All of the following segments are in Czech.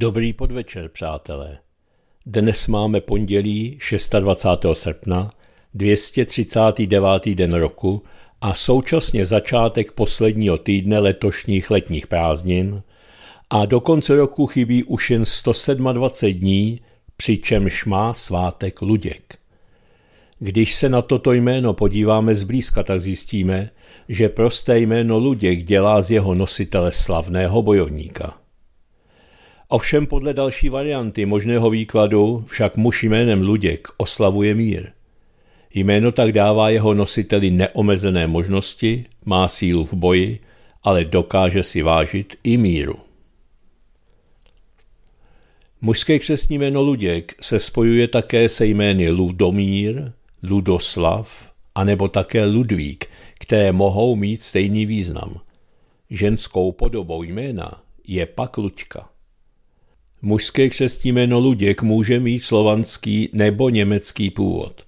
Dobrý podvečer, přátelé. Dnes máme pondělí 26. srpna, 239. den roku a současně začátek posledního týdne letošních letních prázdnin a do konce roku chybí už jen 127 dní, přičemž má svátek Luděk. Když se na toto jméno podíváme zblízka, tak zjistíme, že prosté jméno Luděk dělá z jeho nositele slavného bojovníka – Ovšem podle další varianty možného výkladu však muž jménem Luděk oslavuje mír. Jméno tak dává jeho nositeli neomezené možnosti, má sílu v boji, ale dokáže si vážit i míru. Mužské křesní jméno Luděk se spojuje také se jmény Ludomír, Ludoslav a nebo také Ludvík, které mohou mít stejný význam. Ženskou podobou jména je pak Luďka. Mužské křestní jméno Luděk může mít slovanský nebo německý původ.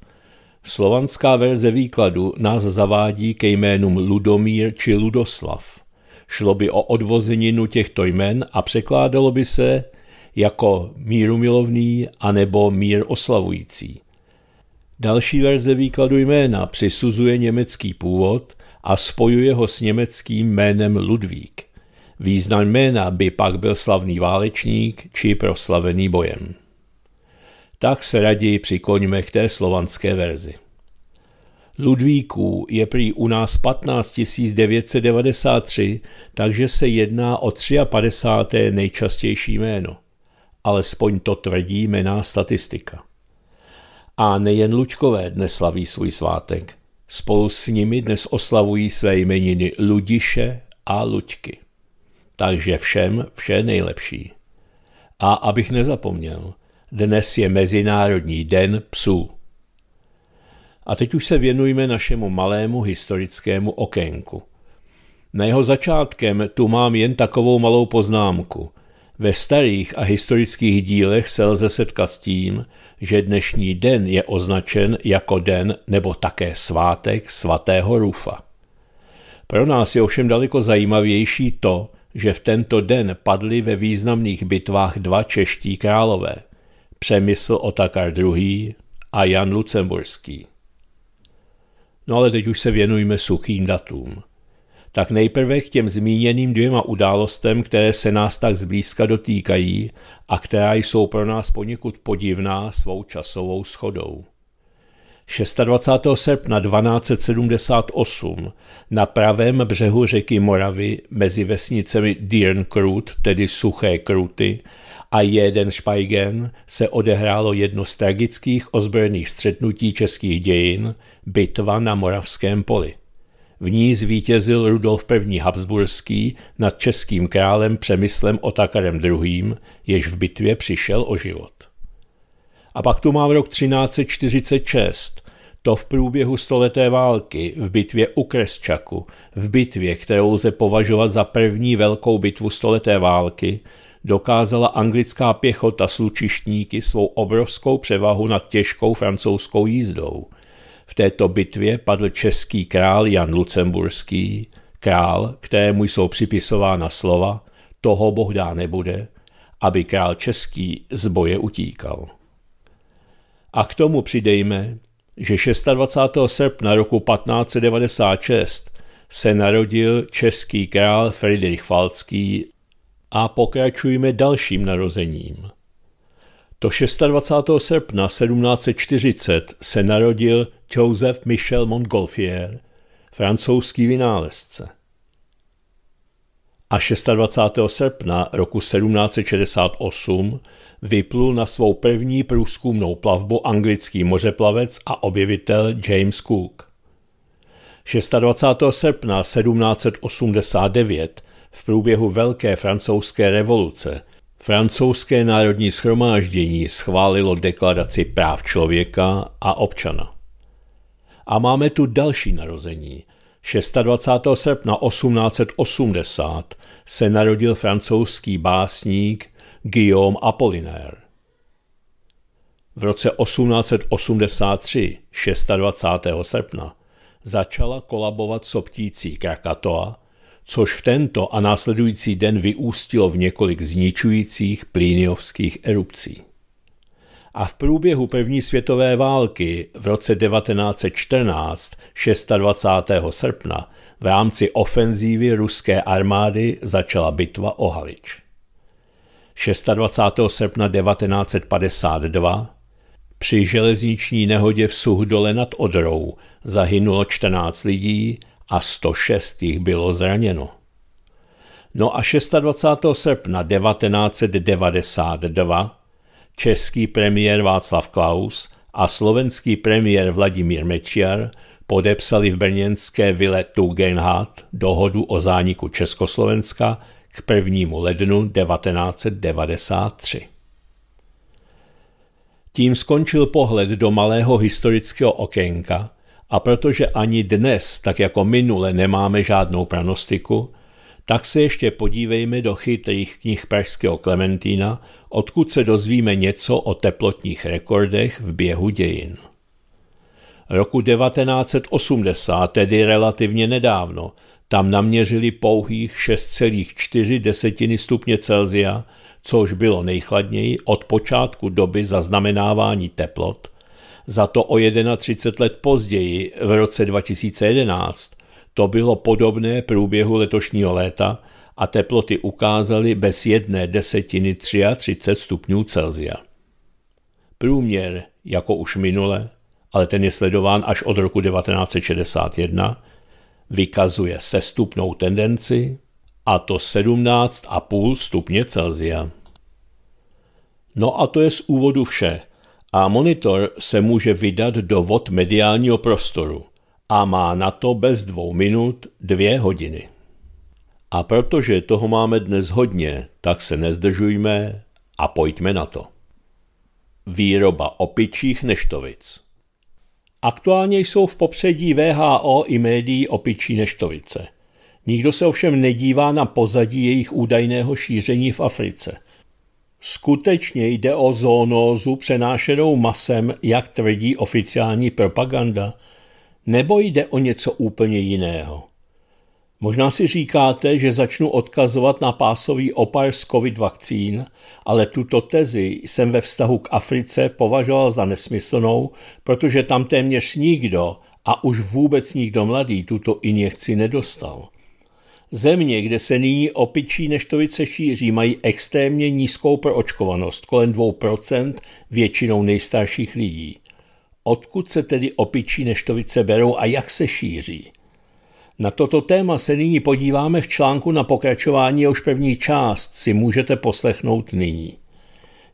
Slovanská verze výkladu nás zavádí ke jménům Ludomír či Ludoslav. Šlo by o odvozeninu těchto jmen a překládalo by se jako míru milovný anebo mír oslavující. Další verze výkladu jména přisuzuje německý původ a spojuje ho s německým jménem Ludvík. Význam jména by pak byl slavný válečník či proslavený bojem. Tak se raději přikloňme k té slovanské verzi. Ludvíků je prý u nás 15 993, takže se jedná o 53. nejčastější jméno. Alespoň to tvrdí jména statistika. A nejen Luďkové dnes slaví svůj svátek. Spolu s nimi dnes oslavují své jmeniny Ludiše a Luďky takže všem vše nejlepší. A abych nezapomněl, dnes je Mezinárodní den psů. A teď už se věnujme našemu malému historickému okénku. Na jeho začátkem tu mám jen takovou malou poznámku. Ve starých a historických dílech se lze setkat s tím, že dnešní den je označen jako den nebo také svátek svatého Rufa. Pro nás je ovšem daleko zajímavější to, že v tento den padli ve významných bitvách dva čeští králové, Přemysl Otakar II. a Jan Lucemburský. No ale teď už se věnujme suchým datům. Tak nejprve k těm zmíněným dvěma událostem, které se nás tak zblízka dotýkají a která jsou pro nás poněkud podivná svou časovou schodou. 26. srpna 1278 na pravém břehu řeky Moravy mezi vesnicemi Dírnkrut, tedy Suché Kruty, a jeden Špajgen se odehrálo jedno z tragických ozbrojených střetnutí českých dějin, bitva na Moravském poli. V ní zvítězil Rudolf I. Habsburský nad českým králem Přemyslem Otakarem II., jež v bitvě přišel o život. A pak tu mám rok 1346, to v průběhu stoleté války, v bitvě u Kresčaku, v bitvě, kterou lze považovat za první velkou bitvu stoleté války, dokázala anglická pěchota s lučištníky svou obrovskou převahu nad těžkou francouzskou jízdou. V této bitvě padl český král Jan Lucemburský, král, kterému jsou připisována slova toho Boh dá nebude, aby král český z boje utíkal. A k tomu přidejme, že 26. srpna roku 1596 se narodil český král Friedrich Falcký a pokračujeme dalším narozením. To 26. srpna 1740 se narodil Joseph Michel Montgolfier, francouzský vynálezce. A 26. srpna roku 1768 vyplul na svou první průzkumnou plavbu anglický mořeplavec a objevitel James Cook. 26. srpna 1789 v průběhu Velké francouzské revoluce francouzské národní schromáždění schválilo deklaraci práv člověka a občana. A máme tu další narození. 26. srpna 1880 se narodil francouzský básník Guillaume Apollinaire. V roce 1883, 26. srpna, začala kolabovat soptící Krakatoa, což v tento a následující den vyústilo v několik zničujících plíniovských erupcí. A v průběhu první světové války v roce 1914, 26. srpna, v rámci ofenzívy ruské armády začala bitva o Halič. 26. srpna 1952 při železniční nehodě v Suhdole nad Odrou zahynulo 14 lidí a 106 jich bylo zraněno. No a 26. srpna 1992 český premiér Václav Klaus a slovenský premiér Vladimír Mečiar podepsali v brněnské vile Tugendhat dohodu o zániku Československa k 1. lednu 1993. Tím skončil pohled do malého historického okénka a protože ani dnes, tak jako minule, nemáme žádnou pranostiku, tak se ještě podívejme do chytrých knih pražského Klementína, odkud se dozvíme něco o teplotních rekordech v běhu dějin. Roku 1980, tedy relativně nedávno, tam naměřili pouhých 6,4 desetiny stupně Celzia, což bylo nejchladněji od počátku doby zaznamenávání teplot, za to o 31 let později, v roce 2011, to bylo podobné průběhu letošního léta a teploty ukázaly bez jedné desetiny 33 stupňů Celzia. Průměr, jako už minule, ale ten je sledován až od roku 1961, vykazuje sestupnou tendenci, a to 17,5 stupně Celzia. No a to je z úvodu vše. A monitor se může vydat do vod mediálního prostoru a má na to bez dvou minut dvě hodiny. A protože toho máme dnes hodně, tak se nezdržujme a pojďme na to. Výroba opičích neštovic Aktuálně jsou v popředí VHO i médií opičí neštovice. Nikdo se ovšem nedívá na pozadí jejich údajného šíření v Africe. Skutečně jde o zoonózu přenášenou masem, jak tvrdí oficiální propaganda, nebo jde o něco úplně jiného? Možná si říkáte, že začnu odkazovat na pásový opar z covid vakcín, ale tuto tezi jsem ve vztahu k Africe považoval za nesmyslnou, protože tam téměř nikdo a už vůbec nikdo mladý tuto injekci nedostal. Země, kde se nyní opičí neštovice šíří, mají extrémně nízkou proočkovanost, kolem 2%, většinou nejstarších lidí. Odkud se tedy opičí neštovice berou a jak se šíří? Na toto téma se nyní podíváme v článku na pokračování, už první část si můžete poslechnout nyní.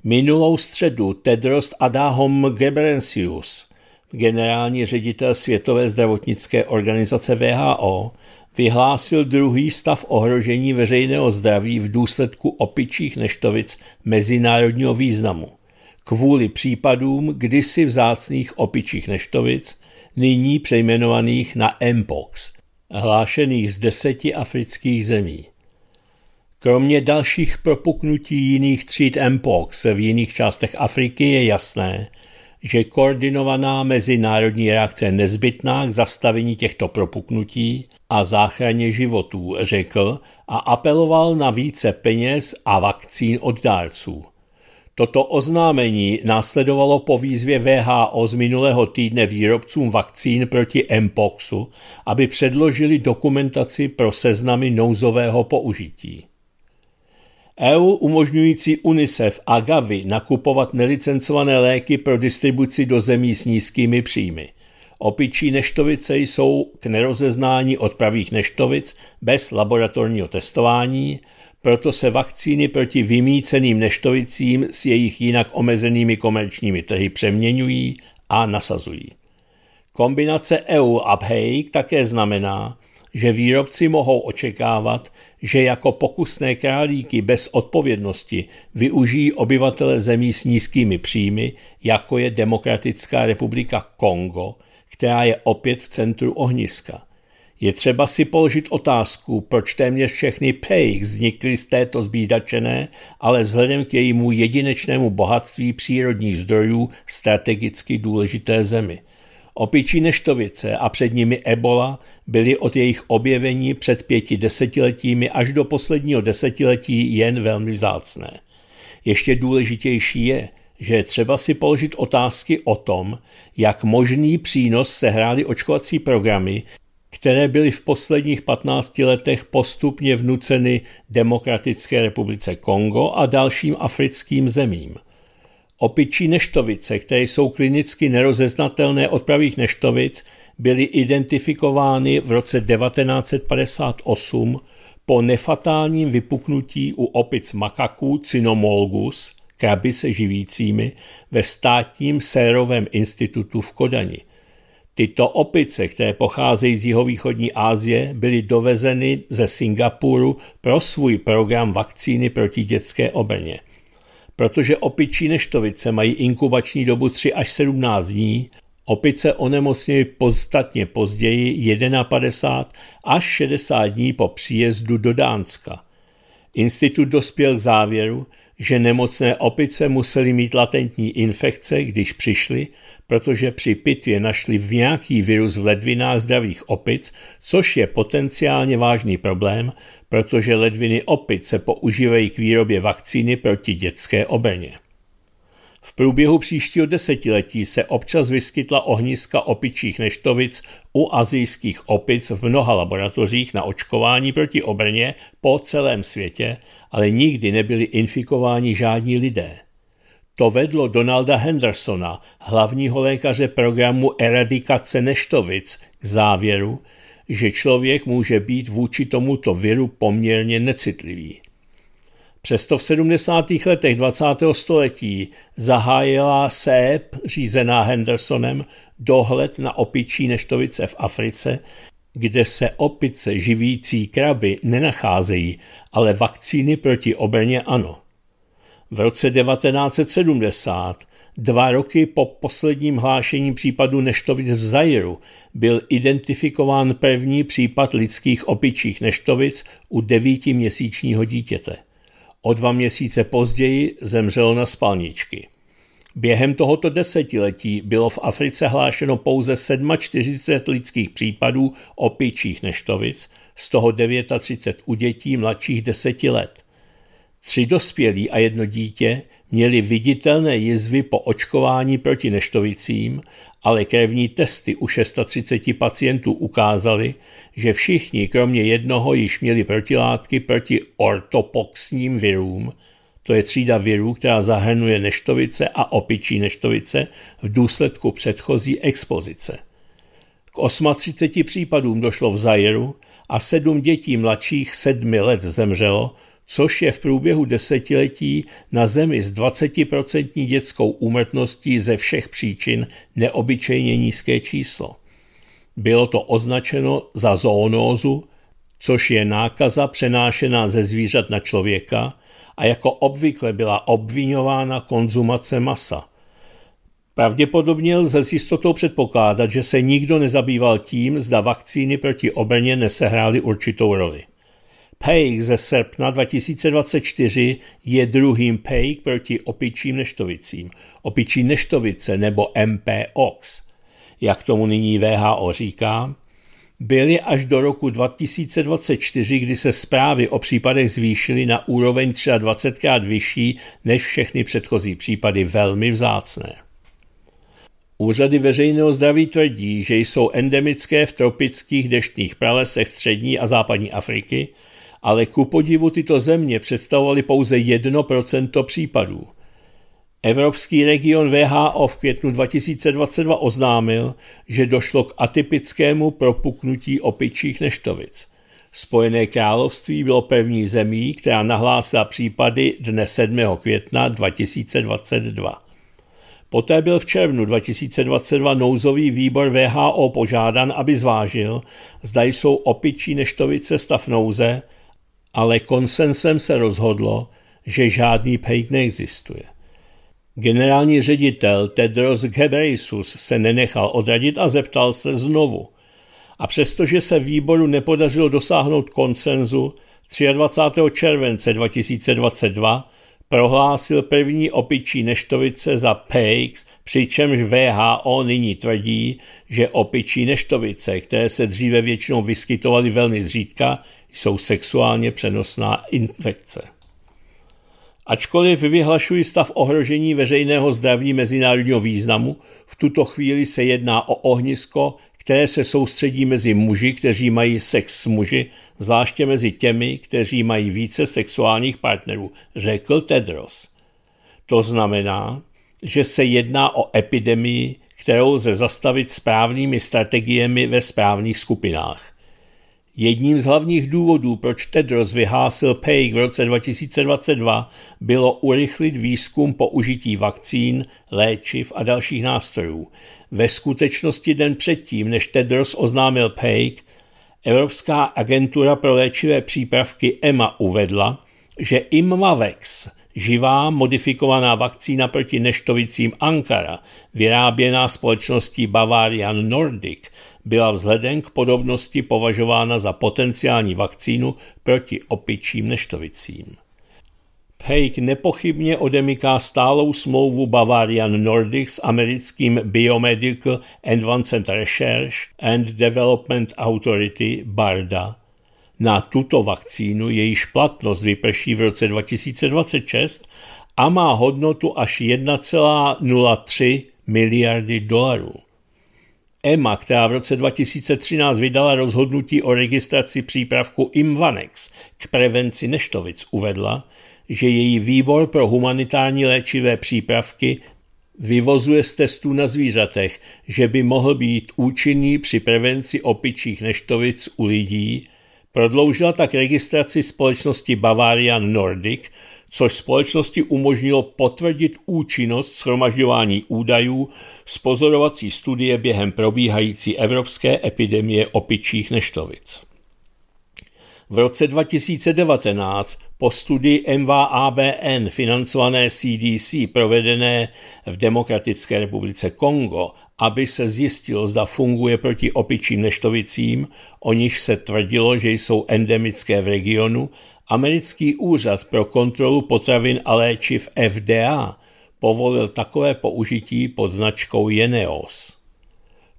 Minulou středu Tedros Adahom Gebrensius, generální ředitel Světové zdravotnické organizace VHO, vyhlásil druhý stav ohrožení veřejného zdraví v důsledku opičích neštovic mezinárodního významu. Kvůli případům kdysi vzácných opičích neštovic, nyní přejmenovaných na Mpox, hlášených z deseti afrických zemí. Kromě dalších propuknutí jiných tříd MPOX v jiných částech Afriky je jasné, že koordinovaná mezinárodní reakce je nezbytná k zastavení těchto propuknutí a záchraně životů, řekl a apeloval na více peněz a vakcín od dárců. Toto oznámení následovalo po výzvě VHO z minulého týdne výrobcům vakcín proti Mpoxu, aby předložili dokumentaci pro seznamy nouzového použití. EU umožňující UNICEF a Gavi nakupovat nelicencované léky pro distribuci do zemí s nízkými příjmy. Opičí neštovice jsou k nerozeznání od pravých neštovic bez laboratorního testování – proto se vakcíny proti vymíceným neštovicím s jejich jinak omezenými komerčními trhy přeměňují a nasazují. Kombinace EU a PHEIC také znamená, že výrobci mohou očekávat, že jako pokusné králíky bez odpovědnosti využijí obyvatele zemí s nízkými příjmy, jako je Demokratická republika Kongo, která je opět v centru ohniska – je třeba si položit otázku, proč téměř všechny Pejch vznikly z této zbídačené, ale vzhledem k jejímu jedinečnému bohatství přírodních zdrojů strategicky důležité zemi. Opičí neštovice a před nimi ebola byly od jejich objevení před pěti desetiletími až do posledního desetiletí jen velmi vzácné. Ještě důležitější je, že je třeba si položit otázky o tom, jak možný přínos sehrály očkovací programy, které byly v posledních 15 letech postupně vnuceny Demokratické republice Kongo a dalším africkým zemím. Opičí neštovice, které jsou klinicky nerozeznatelné od pravých neštovic, byly identifikovány v roce 1958 po nefatálním vypuknutí u opic makaků Cynomolgus, kraby se živícími, ve státním sérovém institutu v Kodani. Tyto opice, které pocházejí z jihovýchodní Asie, byly dovezeny ze Singapuru pro svůj program vakcíny proti dětské obrně. Protože opičí neštovice mají inkubační dobu 3 až 17 dní, opice onemocněly podstatně později 51 až 60 dní po příjezdu do Dánska. Institut dospěl k závěru, že nemocné opice museli mít latentní infekce, když přišli, protože při pitvě našli v nějaký virus v ledvinách zdravých opic, což je potenciálně vážný problém, protože ledviny opic se používají k výrobě vakcíny proti dětské obrně. V průběhu příštího desetiletí se občas vyskytla ohniska opičích neštovic u azijských opic v mnoha laboratořích na očkování proti obrně po celém světě ale nikdy nebyli infikováni žádní lidé. To vedlo Donalda Hendersona, hlavního lékaře programu Eradikace Neštovic, k závěru, že člověk může být vůči tomuto viru poměrně necitlivý. Přesto v 70. letech 20. století zahájila SEP, řízená Hendersonem, dohled na opičí neštovice v Africe, kde se opice živící kraby nenacházejí, ale vakcíny proti obrně ano. V roce 1970, dva roky po posledním hlášení případu neštovic v Zajiru, byl identifikován první případ lidských opičích neštovic u devítiměsíčního dítěte. O dva měsíce později zemřel na spalničky. Během tohoto desetiletí bylo v Africe hlášeno pouze 47 lidských případů opičích neštovic, z toho 39 u dětí mladších 10 let. Tři dospělí a jedno dítě měli viditelné jizvy po očkování proti neštovicím, ale krevní testy u 630 pacientů ukázaly, že všichni kromě jednoho již měli protilátky proti ortopoxním virům – to je třída virů, která zahrnuje neštovice a opičí neštovice v důsledku předchozí expozice. K 38 případům došlo v Zajeru a sedm dětí mladších sedmi let zemřelo, což je v průběhu desetiletí na zemi s 20% dětskou úmrtností ze všech příčin neobyčejně nízké číslo. Bylo to označeno za zoonózu, což je nákaza přenášená ze zvířat na člověka, a jako obvykle byla obvinována konzumace masa. Pravděpodobně lze s jistotou předpokládat, že se nikdo nezabýval tím, zda vakcíny proti obrně nesehrály určitou roli. Pejk ze srpna 2024 je druhým pejk proti opičím neštovicím, opičí neštovice nebo MPOX. Jak tomu nyní VHO říká, byly až do roku 2024, kdy se zprávy o případech zvýšily na úroveň 23krát vyšší než všechny předchozí případy, velmi vzácné. Úřady veřejného zdraví tvrdí, že jsou endemické v tropických deštných pralesech střední a západní Afriky, ale ku podivu tyto země představovaly pouze 1% případů. Evropský region VHO v květnu 2022 oznámil, že došlo k atypickému propuknutí opičích neštovic. Spojené království bylo pevní zemí, která nahlásila případy dne 7. května 2022. Poté byl v červnu 2022 nouzový výbor VHO požádan, aby zvážil, zda jsou opičí neštovice stav nouze, ale konsensem se rozhodlo, že žádný pejk neexistuje. Generální ředitel Tedros Ghebreyesus se nenechal odradit a zeptal se znovu. A přestože se výboru nepodařilo dosáhnout konsenzu, 23. července 2022 prohlásil první opičí neštovice za PX, přičemž VHO nyní tvrdí, že opičí neštovice, které se dříve většinou vyskytovaly velmi zřídka, jsou sexuálně přenosná infekce. Ačkoliv vyhlašují stav ohrožení veřejného zdraví mezinárodního významu, v tuto chvíli se jedná o ohnisko, které se soustředí mezi muži, kteří mají sex s muži, zvláště mezi těmi, kteří mají více sexuálních partnerů, řekl Tedros. To znamená, že se jedná o epidemii, kterou lze zastavit správnými strategiemi ve správných skupinách. Jedním z hlavních důvodů, proč Tedros vyhásil PEG v roce 2022, bylo urychlit výzkum použití vakcín, léčiv a dalších nástrojů. Ve skutečnosti den předtím, než Tedros oznámil PEG, Evropská agentura pro léčivé přípravky EMA uvedla, že Imvavex, živá modifikovaná vakcína proti neštovicím Ankara, vyráběná společností Bavarian Nordic, byla vzhledem k podobnosti považována za potenciální vakcínu proti opičím neštovicím. Pejk nepochybně odemyká stálou smlouvu Bavarian Nordic s americkým Biomedical Advanced Research and Development Authority BARDA na tuto vakcínu jejíž platnost vyprší v roce 2026 a má hodnotu až 1,03 miliardy dolarů. EMA, která v roce 2013 vydala rozhodnutí o registraci přípravku Imvanex k prevenci neštovic, uvedla, že její výbor pro humanitární léčivé přípravky vyvozuje z testů na zvířatech, že by mohl být účinný při prevenci opičích neštovic u lidí, prodloužila tak registraci společnosti Bavarian Nordic což společnosti umožnilo potvrdit účinnost schromažďování údajů z pozorovací studie během probíhající evropské epidemie opičích neštovic. V roce 2019 po studii MVABN financované CDC provedené v Demokratické republice Kongo, aby se zjistilo, zda funguje proti opičím neštovicím, o nich se tvrdilo, že jsou endemické v regionu Americký úřad pro kontrolu potravin a léčiv FDA povolil takové použití pod značkou Jeneos.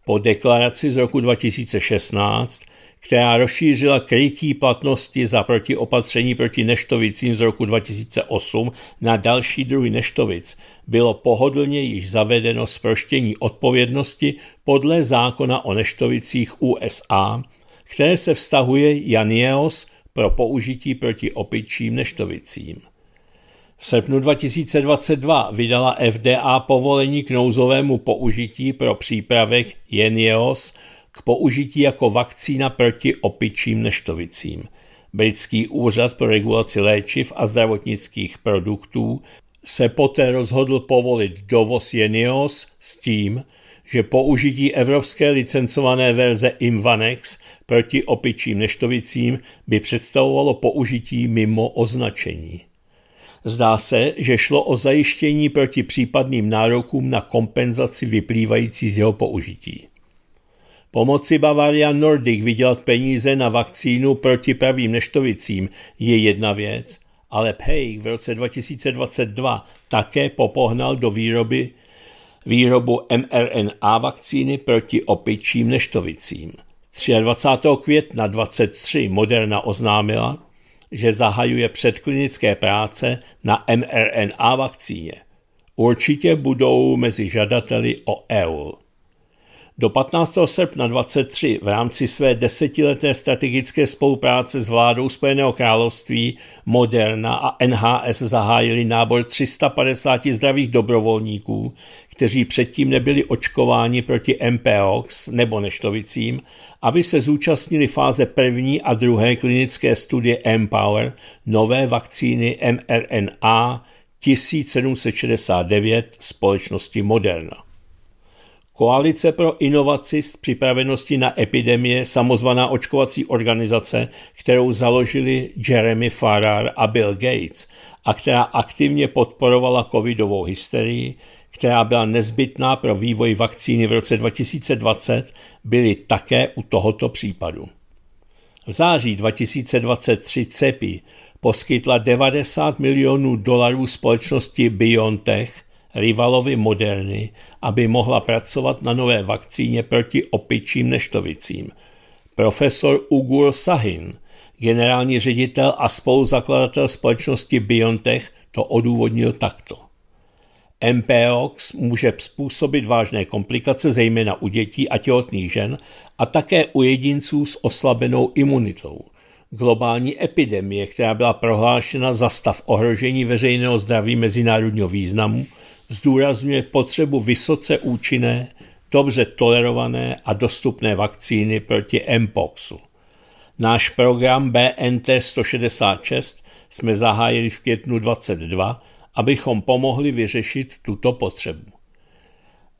Po deklaraci z roku 2016, která rozšířila krytí platnosti za protiopatření proti neštovicím z roku 2008 na další druhy neštovic, bylo pohodlně již zavedeno sproštění odpovědnosti podle zákona o neštovicích USA, které se vztahuje Janieos pro použití proti opičím neštovicím. V srpnu 2022 vydala FDA povolení k nouzovému použití pro přípravek Jenios k použití jako vakcína proti opičím neštovicím. Britský úřad pro regulaci léčiv a zdravotnických produktů se poté rozhodl povolit dovoz Jenios s tím, že použití evropské licencované verze Imvanex proti opičím neštovicím by představovalo použití mimo označení. Zdá se, že šlo o zajištění proti případným nárokům na kompenzaci vyplývající z jeho použití. Pomoci Bavaria Nordic vydělat peníze na vakcínu proti pravým neštovicím je jedna věc, ale Pejk v roce 2022 také popohnal do výroby výrobu mRNA vakcíny proti opičím neštovicím. 23. května 23 Moderna oznámila, že zahajuje předklinické práce na mRNA vakcíně. Určitě budou mezi žadateli o EUL. Do 15. srpna 23 v rámci své desetileté strategické spolupráce s vládou Spojeného království Moderna a NHS zahájili nábor 350 zdravých dobrovolníků, kteří předtím nebyli očkováni proti MPOX nebo neštovicím, aby se zúčastnili fáze první a druhé klinické studie Empower nové vakcíny mRNA 1769 společnosti Moderna. Koalice pro inovaci s připraveností na epidemie, samozvaná očkovací organizace, kterou založili Jeremy Farrar a Bill Gates a která aktivně podporovala covidovou hysterii, která byla nezbytná pro vývoj vakcíny v roce 2020, byly také u tohoto případu. V září 2023 CEPI poskytla 90 milionů dolarů společnosti BioNTech, rivalovi Moderny, aby mohla pracovat na nové vakcíně proti opičím neštovicím. Profesor Ugur Sahin, generální ředitel a spoluzakladatel společnosti BioNTech, to odůvodnil takto. MPOX může způsobit vážné komplikace zejména u dětí a těhotných žen a také u jedinců s oslabenou imunitou. Globální epidemie, která byla prohlášena za stav ohrožení veřejného zdraví mezinárodního významu, zdůrazňuje potřebu vysoce účinné, dobře tolerované a dostupné vakcíny proti MPOXu. Náš program BNT 166 jsme zahájili v květnu 22 abychom pomohli vyřešit tuto potřebu.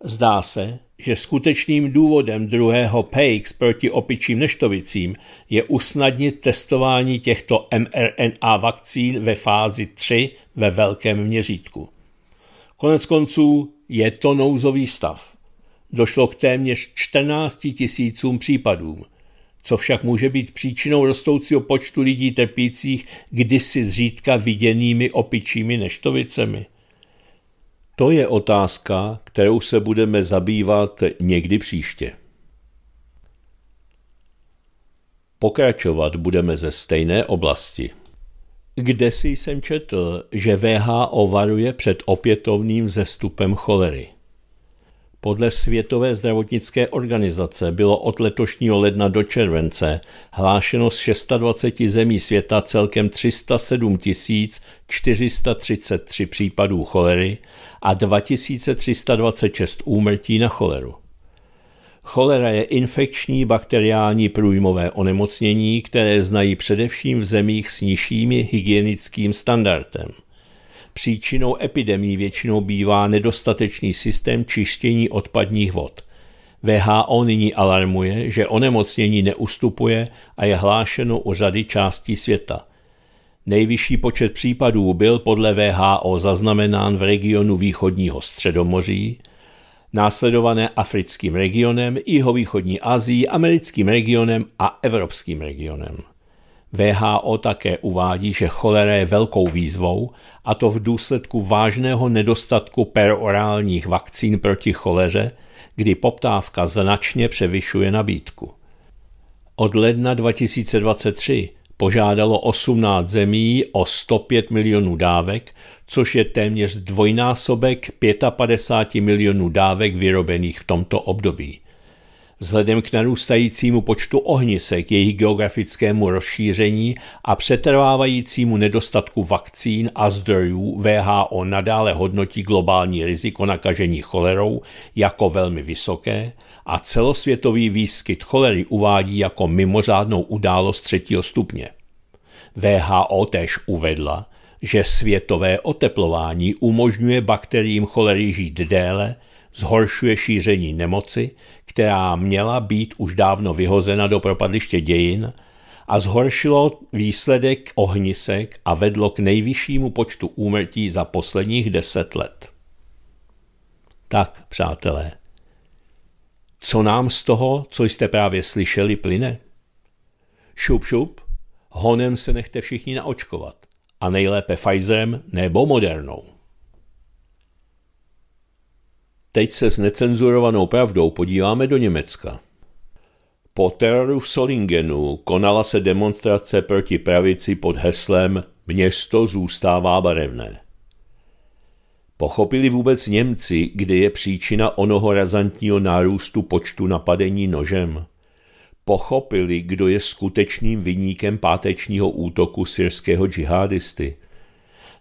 Zdá se, že skutečným důvodem druhého PAX proti opičím neštovicím je usnadnit testování těchto mRNA vakcín ve fázi 3 ve velkém měřítku. Konec konců je to nouzový stav. Došlo k téměř 14 tisícům případům – co však může být příčinou rostoucího počtu lidí trpících kdysi zřídka viděnými opičími neštovicemi. To je otázka, kterou se budeme zabývat někdy příště. Pokračovat budeme ze stejné oblasti. Kde si jsem četl, že VHO varuje před opětovným zestupem cholery. Podle Světové zdravotnické organizace bylo od letošního ledna do července hlášeno z 26 zemí světa celkem 307 433 případů cholery a 2326 úmrtí na choleru. Cholera je infekční bakteriální průjmové onemocnění, které znají především v zemích s nižšími hygienickým standardem – Příčinou epidemí většinou bývá nedostatečný systém čištění odpadních vod. VHO nyní alarmuje, že onemocnění neustupuje a je hlášeno u řady částí světa. Nejvyšší počet případů byl podle VHO zaznamenán v regionu východního středomoří, následované africkým regionem, jihovýchodní Asií, americkým regionem a evropským regionem. VHO také uvádí, že cholera je velkou výzvou, a to v důsledku vážného nedostatku perorálních vakcín proti choleře, kdy poptávka značně převyšuje nabídku. Od ledna 2023 požádalo 18 zemí o 105 milionů dávek, což je téměř dvojnásobek 55 milionů dávek vyrobených v tomto období. Vzhledem k narůstajícímu počtu ohnisek, jejich geografickému rozšíření a přetrvávajícímu nedostatku vakcín a zdrojů VHO nadále hodnotí globální riziko nakažení cholerou jako velmi vysoké a celosvětový výskyt cholery uvádí jako mimořádnou událost třetího stupně. VHO též uvedla, že světové oteplování umožňuje bakteriím cholery žít déle zhoršuje šíření nemoci, která měla být už dávno vyhozena do propadliště dějin, a zhoršilo výsledek ohnisek a vedlo k nejvyššímu počtu úmrtí za posledních deset let. Tak, přátelé, co nám z toho, co jste právě slyšeli, plyne? Šup, šup, honem se nechte všichni naočkovat a nejlépe Pfizerem nebo Modernou. Teď se s necenzurovanou pravdou podíváme do Německa. Po teroru v Solingenu konala se demonstrace proti pravici pod heslem Město zůstává barevné. Pochopili vůbec Němci, kde je příčina onoho razantního nárůstu počtu napadení nožem? Pochopili, kdo je skutečným vyníkem pátečního útoku syrského džihadisty –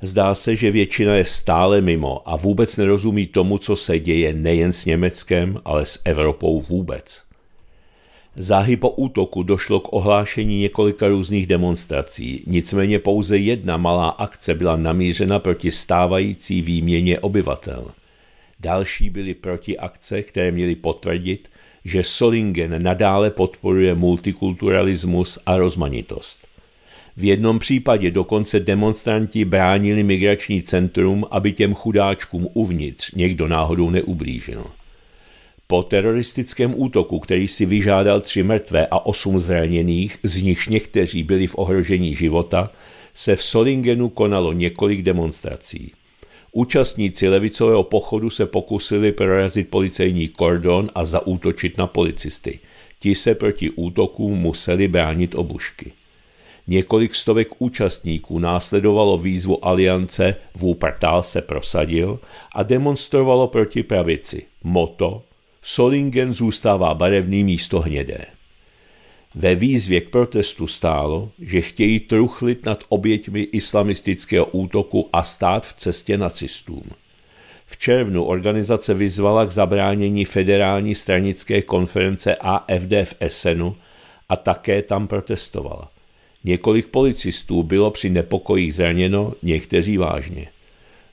Zdá se, že většina je stále mimo a vůbec nerozumí tomu, co se děje nejen s Německem, ale s Evropou vůbec. Záhy po útoku došlo k ohlášení několika různých demonstrací, nicméně pouze jedna malá akce byla namířena proti stávající výměně obyvatel. Další byly proti akce, které měly potvrdit, že Solingen nadále podporuje multikulturalismus a rozmanitost. V jednom případě dokonce demonstranti bránili migrační centrum, aby těm chudáčkům uvnitř někdo náhodou neublížil. Po teroristickém útoku, který si vyžádal tři mrtvé a osm zraněných, z nichž někteří byli v ohrožení života, se v Solingenu konalo několik demonstrací. Účastníci levicového pochodu se pokusili prorazit policejní kordon a zaútočit na policisty. Ti se proti útokům museli bránit obušky. Několik stovek účastníků následovalo výzvu aliance, Wuppertal se prosadil a demonstrovalo proti pravici. Moto Solingen zůstává barevný místo hnědé. Ve výzvě k protestu stálo, že chtějí truchlit nad oběťmi islamistického útoku a stát v cestě nacistům. V červnu organizace vyzvala k zabránění federální stranické konference AFD v Essenu a také tam protestovala. Několik policistů bylo při nepokojích zraněno, někteří vážně.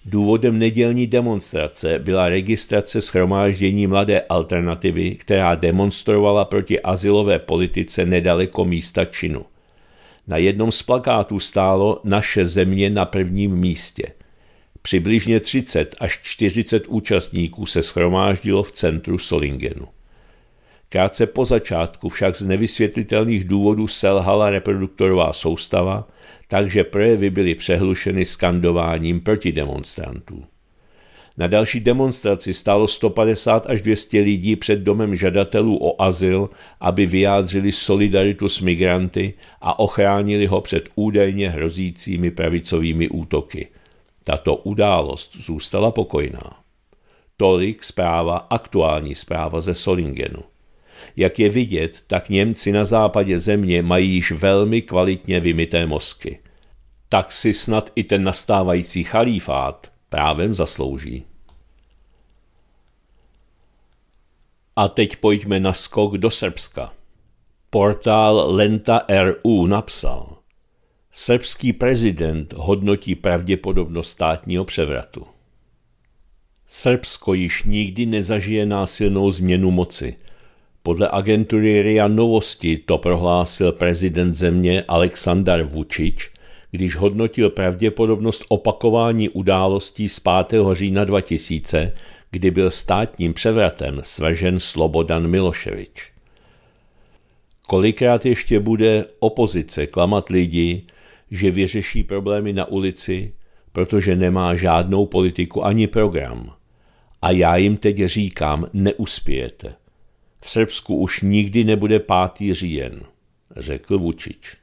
Důvodem nedělní demonstrace byla registrace schromáždění Mladé alternativy, která demonstrovala proti asilové politice nedaleko místa činu. Na jednom z plakátů stálo Naše země na prvním místě. Přibližně 30 až 40 účastníků se schromáždilo v centru Solingenu. Krátce po začátku však z nevysvětlitelných důvodů selhala reproduktorová soustava, takže projevy byly přehlušeny skandováním proti demonstrantů. Na další demonstraci stálo 150 až 200 lidí před domem žadatelů o azyl, aby vyjádřili solidaritu s migranty a ochránili ho před údajně hrozícími pravicovými útoky. Tato událost zůstala pokojná. Tolik zpráva, aktuální zpráva ze Solingenu. Jak je vidět, tak Němci na západě země mají již velmi kvalitně vymité mozky. Tak si snad i ten nastávající chalífát právem zaslouží. A teď pojďme na skok do Srbska. Portál Lenta RU napsal. Srbský prezident hodnotí pravděpodobnost státního převratu. Srbsko již nikdy nezažije násilnou změnu moci – podle agentury RIA Novosti to prohlásil prezident země Aleksandar Vučič, když hodnotil pravděpodobnost opakování událostí z 5. října 2000, kdy byl státním převratem svržen Slobodan Miloševič. Kolikrát ještě bude opozice klamat lidi, že vyřeší problémy na ulici, protože nemá žádnou politiku ani program. A já jim teď říkám, neuspějete. V Srbsku už nikdy nebude pátý říjen, řekl Vučič.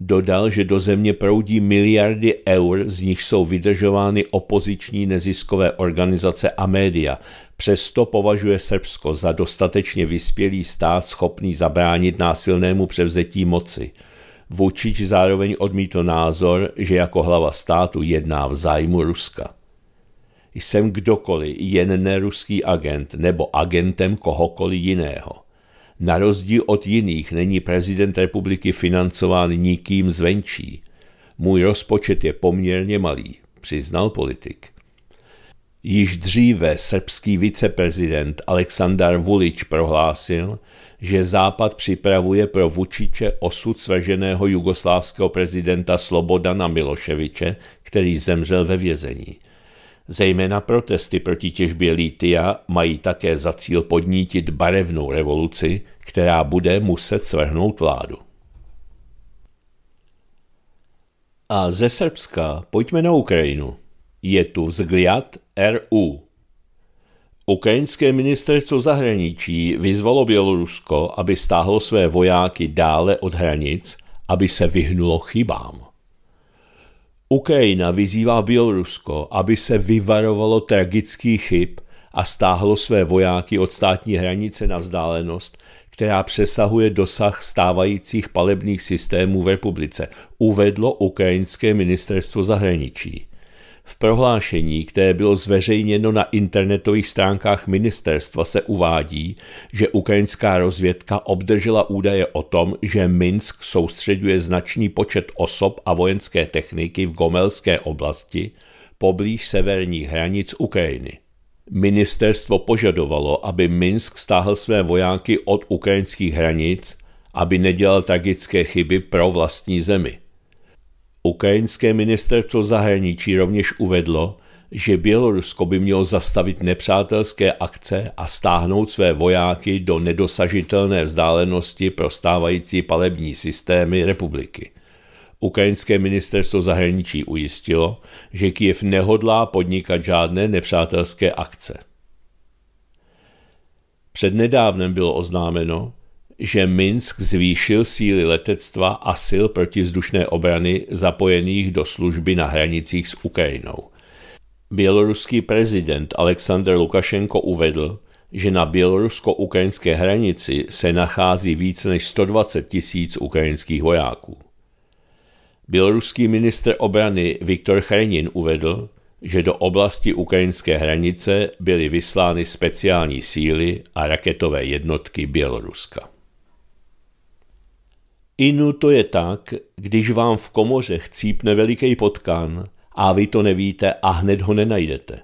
Dodal, že do země proudí miliardy eur, z nich jsou vydržovány opoziční neziskové organizace a média. Přesto považuje Srbsko za dostatečně vyspělý stát schopný zabránit násilnému převzetí moci. Vučič zároveň odmítl názor, že jako hlava státu jedná v zájmu Ruska jsem kdokoliv, jen neruský agent nebo agentem kohokoliv jiného. Na rozdíl od jiných není prezident republiky financován nikým zvenčí. Můj rozpočet je poměrně malý, přiznal politik. Již dříve srbský viceprezident Aleksandar Vulič prohlásil, že Západ připravuje pro Vučiče osud svrženého jugoslávského prezidenta Slobodana Miloševiče, který zemřel ve vězení – Zejména protesty proti těžbě lítia mají také za cíl podnítit barevnou revoluci, která bude muset svrhnout vládu. A ze Srbska pojďme na Ukrajinu. Je tu vzgliad RU. Ukrajinské ministerstvo zahraničí vyzvalo Bělorusko, aby stáhlo své vojáky dále od hranic, aby se vyhnulo chybám. Ukrajina vyzývá Bělorusko, aby se vyvarovalo tragický chyb a stáhlo své vojáky od státní hranice na vzdálenost, která přesahuje dosah stávajících palebných systémů v republice, uvedlo ukrajinské ministerstvo zahraničí. V prohlášení, které bylo zveřejněno na internetových stránkách ministerstva, se uvádí, že ukrajinská rozvědka obdržela údaje o tom, že Minsk soustředuje značný počet osob a vojenské techniky v Gomelské oblasti poblíž severních hranic Ukrajiny. Ministerstvo požadovalo, aby Minsk stáhl své vojáky od ukrajinských hranic, aby nedělal tragické chyby pro vlastní zemi. Ukrajinské ministerstvo zahraničí rovněž uvedlo, že Bělorusko by mělo zastavit nepřátelské akce a stáhnout své vojáky do nedosažitelné vzdálenosti pro stávající palební systémy republiky. Ukrajinské ministerstvo zahraničí ujistilo, že Kiev nehodlá podnikat žádné nepřátelské akce. Přednedávnem bylo oznámeno, že Minsk zvýšil síly letectva a sil protivzdušné obrany zapojených do služby na hranicích s Ukrajinou. Běloruský prezident Aleksandr Lukašenko uvedl, že na bělorusko-ukrajinské hranici se nachází více než 120 tisíc ukrajinských vojáků. Běloruský minister obrany Viktor Chrenin uvedl, že do oblasti ukrajinské hranice byly vyslány speciální síly a raketové jednotky Běloruska. Inu to je tak, když vám v komoře chcípne veliký potkan a vy to nevíte a hned ho nenajdete.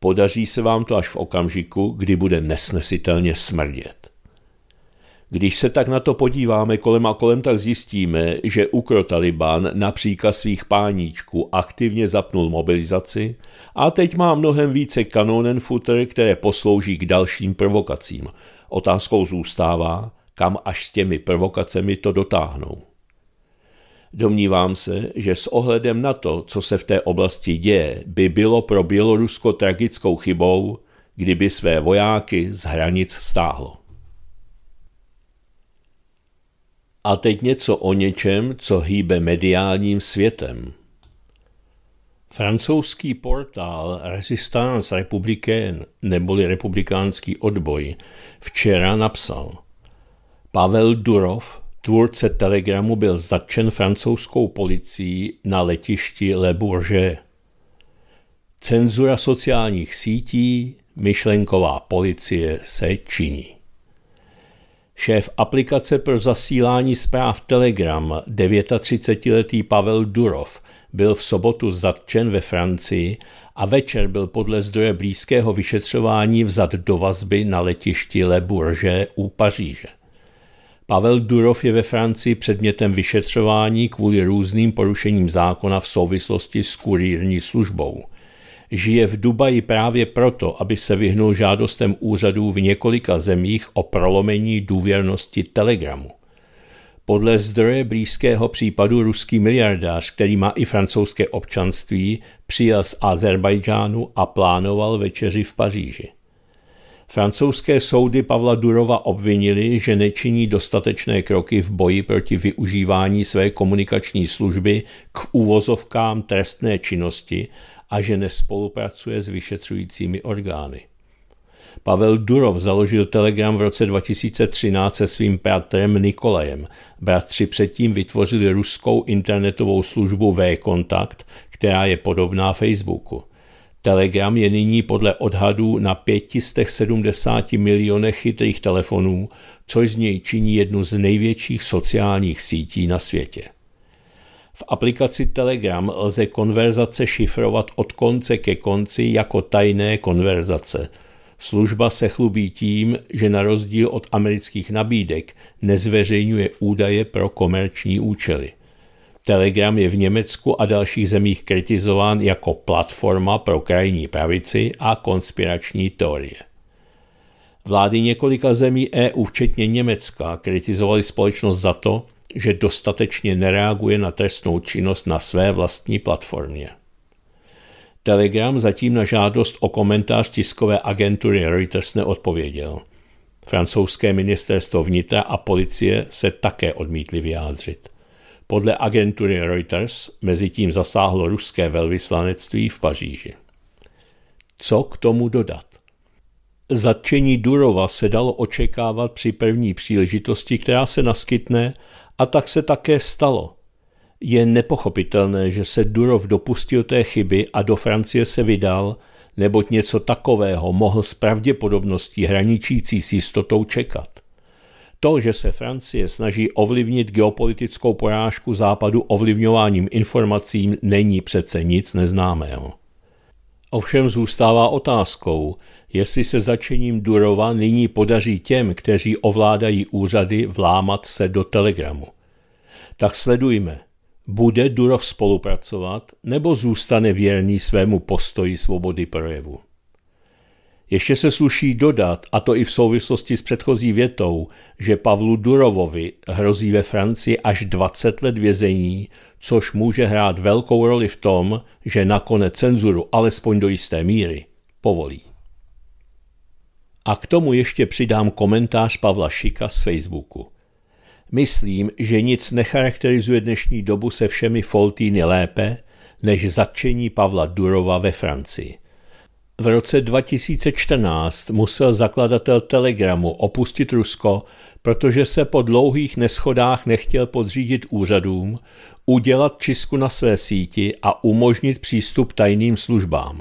Podaří se vám to až v okamžiku, kdy bude nesnesitelně smrdět. Když se tak na to podíváme kolem a kolem, tak zjistíme, že Ukro Taliban například svých páníčků aktivně zapnul mobilizaci a teď má mnohem více kanonen futer, které poslouží k dalším provokacím. Otázkou zůstává, kam až s těmi provokacemi to dotáhnou. Domnívám se, že s ohledem na to, co se v té oblasti děje, by bylo pro Bělorusko tragickou chybou, kdyby své vojáky z hranic stáhlo. A teď něco o něčem, co hýbe mediálním světem. Francouzský portál Resistance Républicaine, neboli republikánský odboj, včera napsal – Pavel Durov, tvůrce telegramu, byl zatčen francouzskou policií na letišti Le Bourget. Cenzura sociálních sítí, myšlenková policie se činí. Šéf aplikace pro zasílání zpráv Telegram, 39-letý Pavel Durov, byl v sobotu zatčen ve Francii a večer byl podle zdroje blízkého vyšetřování vzat do vazby na letišti Le Bourget u Paříže. Pavel Durov je ve Francii předmětem vyšetřování kvůli různým porušením zákona v souvislosti s kurýrní službou. Žije v Dubaji právě proto, aby se vyhnul žádostem úřadů v několika zemích o prolomení důvěrnosti Telegramu. Podle zdroje blízkého případu ruský miliardář, který má i francouzské občanství, přijel z Azerbajdžánu a plánoval večeři v Paříži. Francouzské soudy Pavla Durova obvinili, že nečiní dostatečné kroky v boji proti využívání své komunikační služby k úvozovkám trestné činnosti a že nespolupracuje s vyšetřujícími orgány. Pavel Durov založil Telegram v roce 2013 se svým bratrem Nikolajem. Bratři předtím vytvořili ruskou internetovou službu V-Kontakt, která je podobná Facebooku. Telegram je nyní podle odhadů na 570 milionech chytrých telefonů, což z něj činí jednu z největších sociálních sítí na světě. V aplikaci Telegram lze konverzace šifrovat od konce ke konci jako tajné konverzace. Služba se chlubí tím, že na rozdíl od amerických nabídek nezveřejňuje údaje pro komerční účely. Telegram je v Německu a dalších zemích kritizován jako platforma pro krajní pravici a konspirační teorie. Vlády několika zemí EU, včetně Německa, kritizovaly společnost za to, že dostatečně nereaguje na trestnou činnost na své vlastní platformě. Telegram zatím na žádost o komentář tiskové agentury Reuters neodpověděl. Francouzské ministerstvo vnitra a policie se také odmítli vyjádřit. Podle agentury Reuters mezi tím zasáhlo ruské velvyslanectví v Paříži. Co k tomu dodat? Zatčení Durova se dalo očekávat při první příležitosti, která se naskytne, a tak se také stalo. Je nepochopitelné, že se Durov dopustil té chyby a do Francie se vydal, neboť něco takového mohl s pravděpodobností hraničící s jistotou čekat. To, že se Francie snaží ovlivnit geopolitickou porážku západu ovlivňováním informací, není přece nic neznámého. Ovšem zůstává otázkou, jestli se začením Durova nyní podaří těm, kteří ovládají úřady, vlámat se do telegramu. Tak sledujme, bude Durov spolupracovat nebo zůstane věrný svému postoji svobody projevu? Ještě se sluší dodat, a to i v souvislosti s předchozí větou, že Pavlu Durovovi hrozí ve Francii až 20 let vězení, což může hrát velkou roli v tom, že nakonec cenzuru alespoň do jisté míry povolí. A k tomu ještě přidám komentář Pavla Šika z Facebooku. Myslím, že nic necharakterizuje dnešní dobu se všemi foltýny lépe, než zatčení Pavla Durova ve Francii – v roce 2014 musel zakladatel Telegramu opustit Rusko, protože se po dlouhých neschodách nechtěl podřídit úřadům, udělat čisku na své síti a umožnit přístup tajným službám.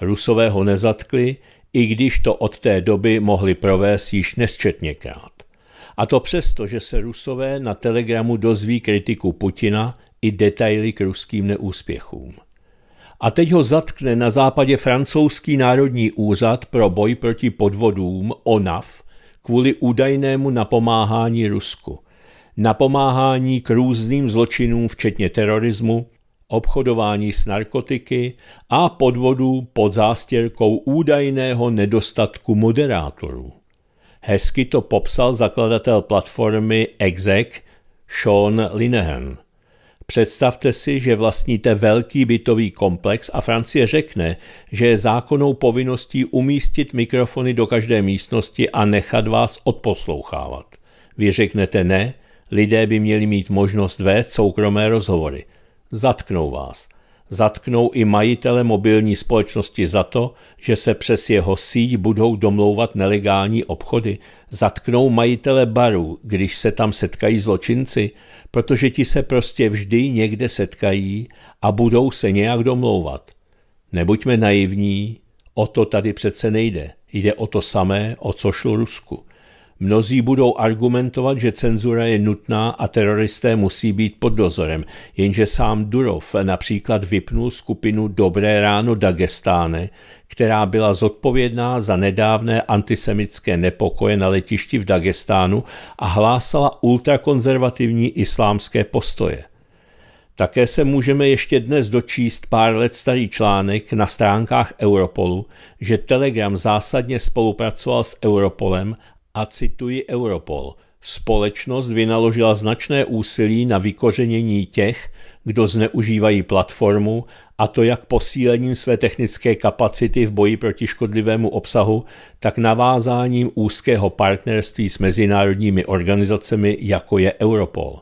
Rusové ho nezatkli, i když to od té doby mohli provést již nesčetněkrát. A to přesto, že se Rusové na Telegramu dozví kritiku Putina i detaily k ruským neúspěchům a teď ho zatkne na západě francouzský národní úřad pro boj proti podvodům ONAF kvůli údajnému napomáhání Rusku. Napomáhání k různým zločinům, včetně terorismu, obchodování s narkotiky a podvodů pod zástěrkou údajného nedostatku moderátorů. Hezky to popsal zakladatel platformy Exec Sean Linehan. Představte si, že vlastníte velký bytový komplex a Francie řekne, že je zákonnou povinností umístit mikrofony do každé místnosti a nechat vás odposlouchávat. Vy řeknete ne, lidé by měli mít možnost vést soukromé rozhovory. Zatknou vás. Zatknou i majitele mobilní společnosti za to, že se přes jeho síť budou domlouvat nelegální obchody. Zatknou majitele barů, když se tam setkají zločinci, protože ti se prostě vždy někde setkají a budou se nějak domlouvat. Nebuďme naivní, o to tady přece nejde. Jde o to samé, o co šlo Rusku. Mnozí budou argumentovat, že cenzura je nutná a teroristé musí být pod dozorem, jenže sám Durov například vypnul skupinu Dobré ráno Dagestáne, která byla zodpovědná za nedávné antisemické nepokoje na letišti v Dagestánu a hlásala ultrakonzervativní islámské postoje. Také se můžeme ještě dnes dočíst pár let starý článek na stránkách Europolu, že Telegram zásadně spolupracoval s Europolem a cituji Europol. Společnost vynaložila značné úsilí na vykořenění těch, kdo zneužívají platformu, a to jak posílením své technické kapacity v boji proti škodlivému obsahu, tak navázáním úzkého partnerství s mezinárodními organizacemi, jako je Europol.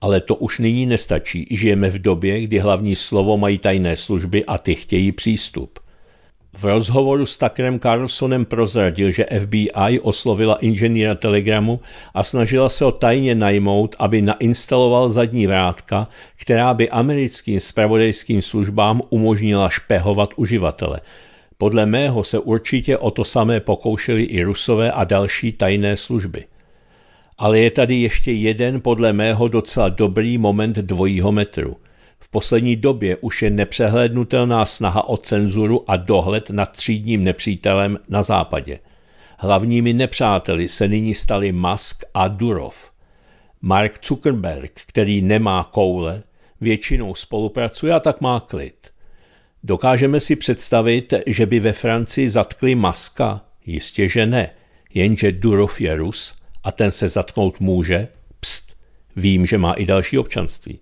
Ale to už nyní nestačí, žijeme v době, kdy hlavní slovo mají tajné služby a ty chtějí přístup. V rozhovoru s Takrem Carlsonem prozradil, že FBI oslovila inženýra Telegramu a snažila se ho tajně najmout, aby nainstaloval zadní vrátka, která by americkým spravodajským službám umožnila špehovat uživatele. Podle mého se určitě o to samé pokoušeli i rusové a další tajné služby. Ale je tady ještě jeden podle mého docela dobrý moment dvojího metru – v poslední době už je nepřehlednutelná snaha o cenzuru a dohled nad třídním nepřítelem na západě. Hlavními nepřáteli se nyní stali Musk a Durov. Mark Zuckerberg, který nemá koule, většinou spolupracuje a tak má klid. Dokážeme si představit, že by ve Francii zatkli Maska? Jistě, že ne. Jenže Durov je Rus a ten se zatknout může? Pst, vím, že má i další občanství.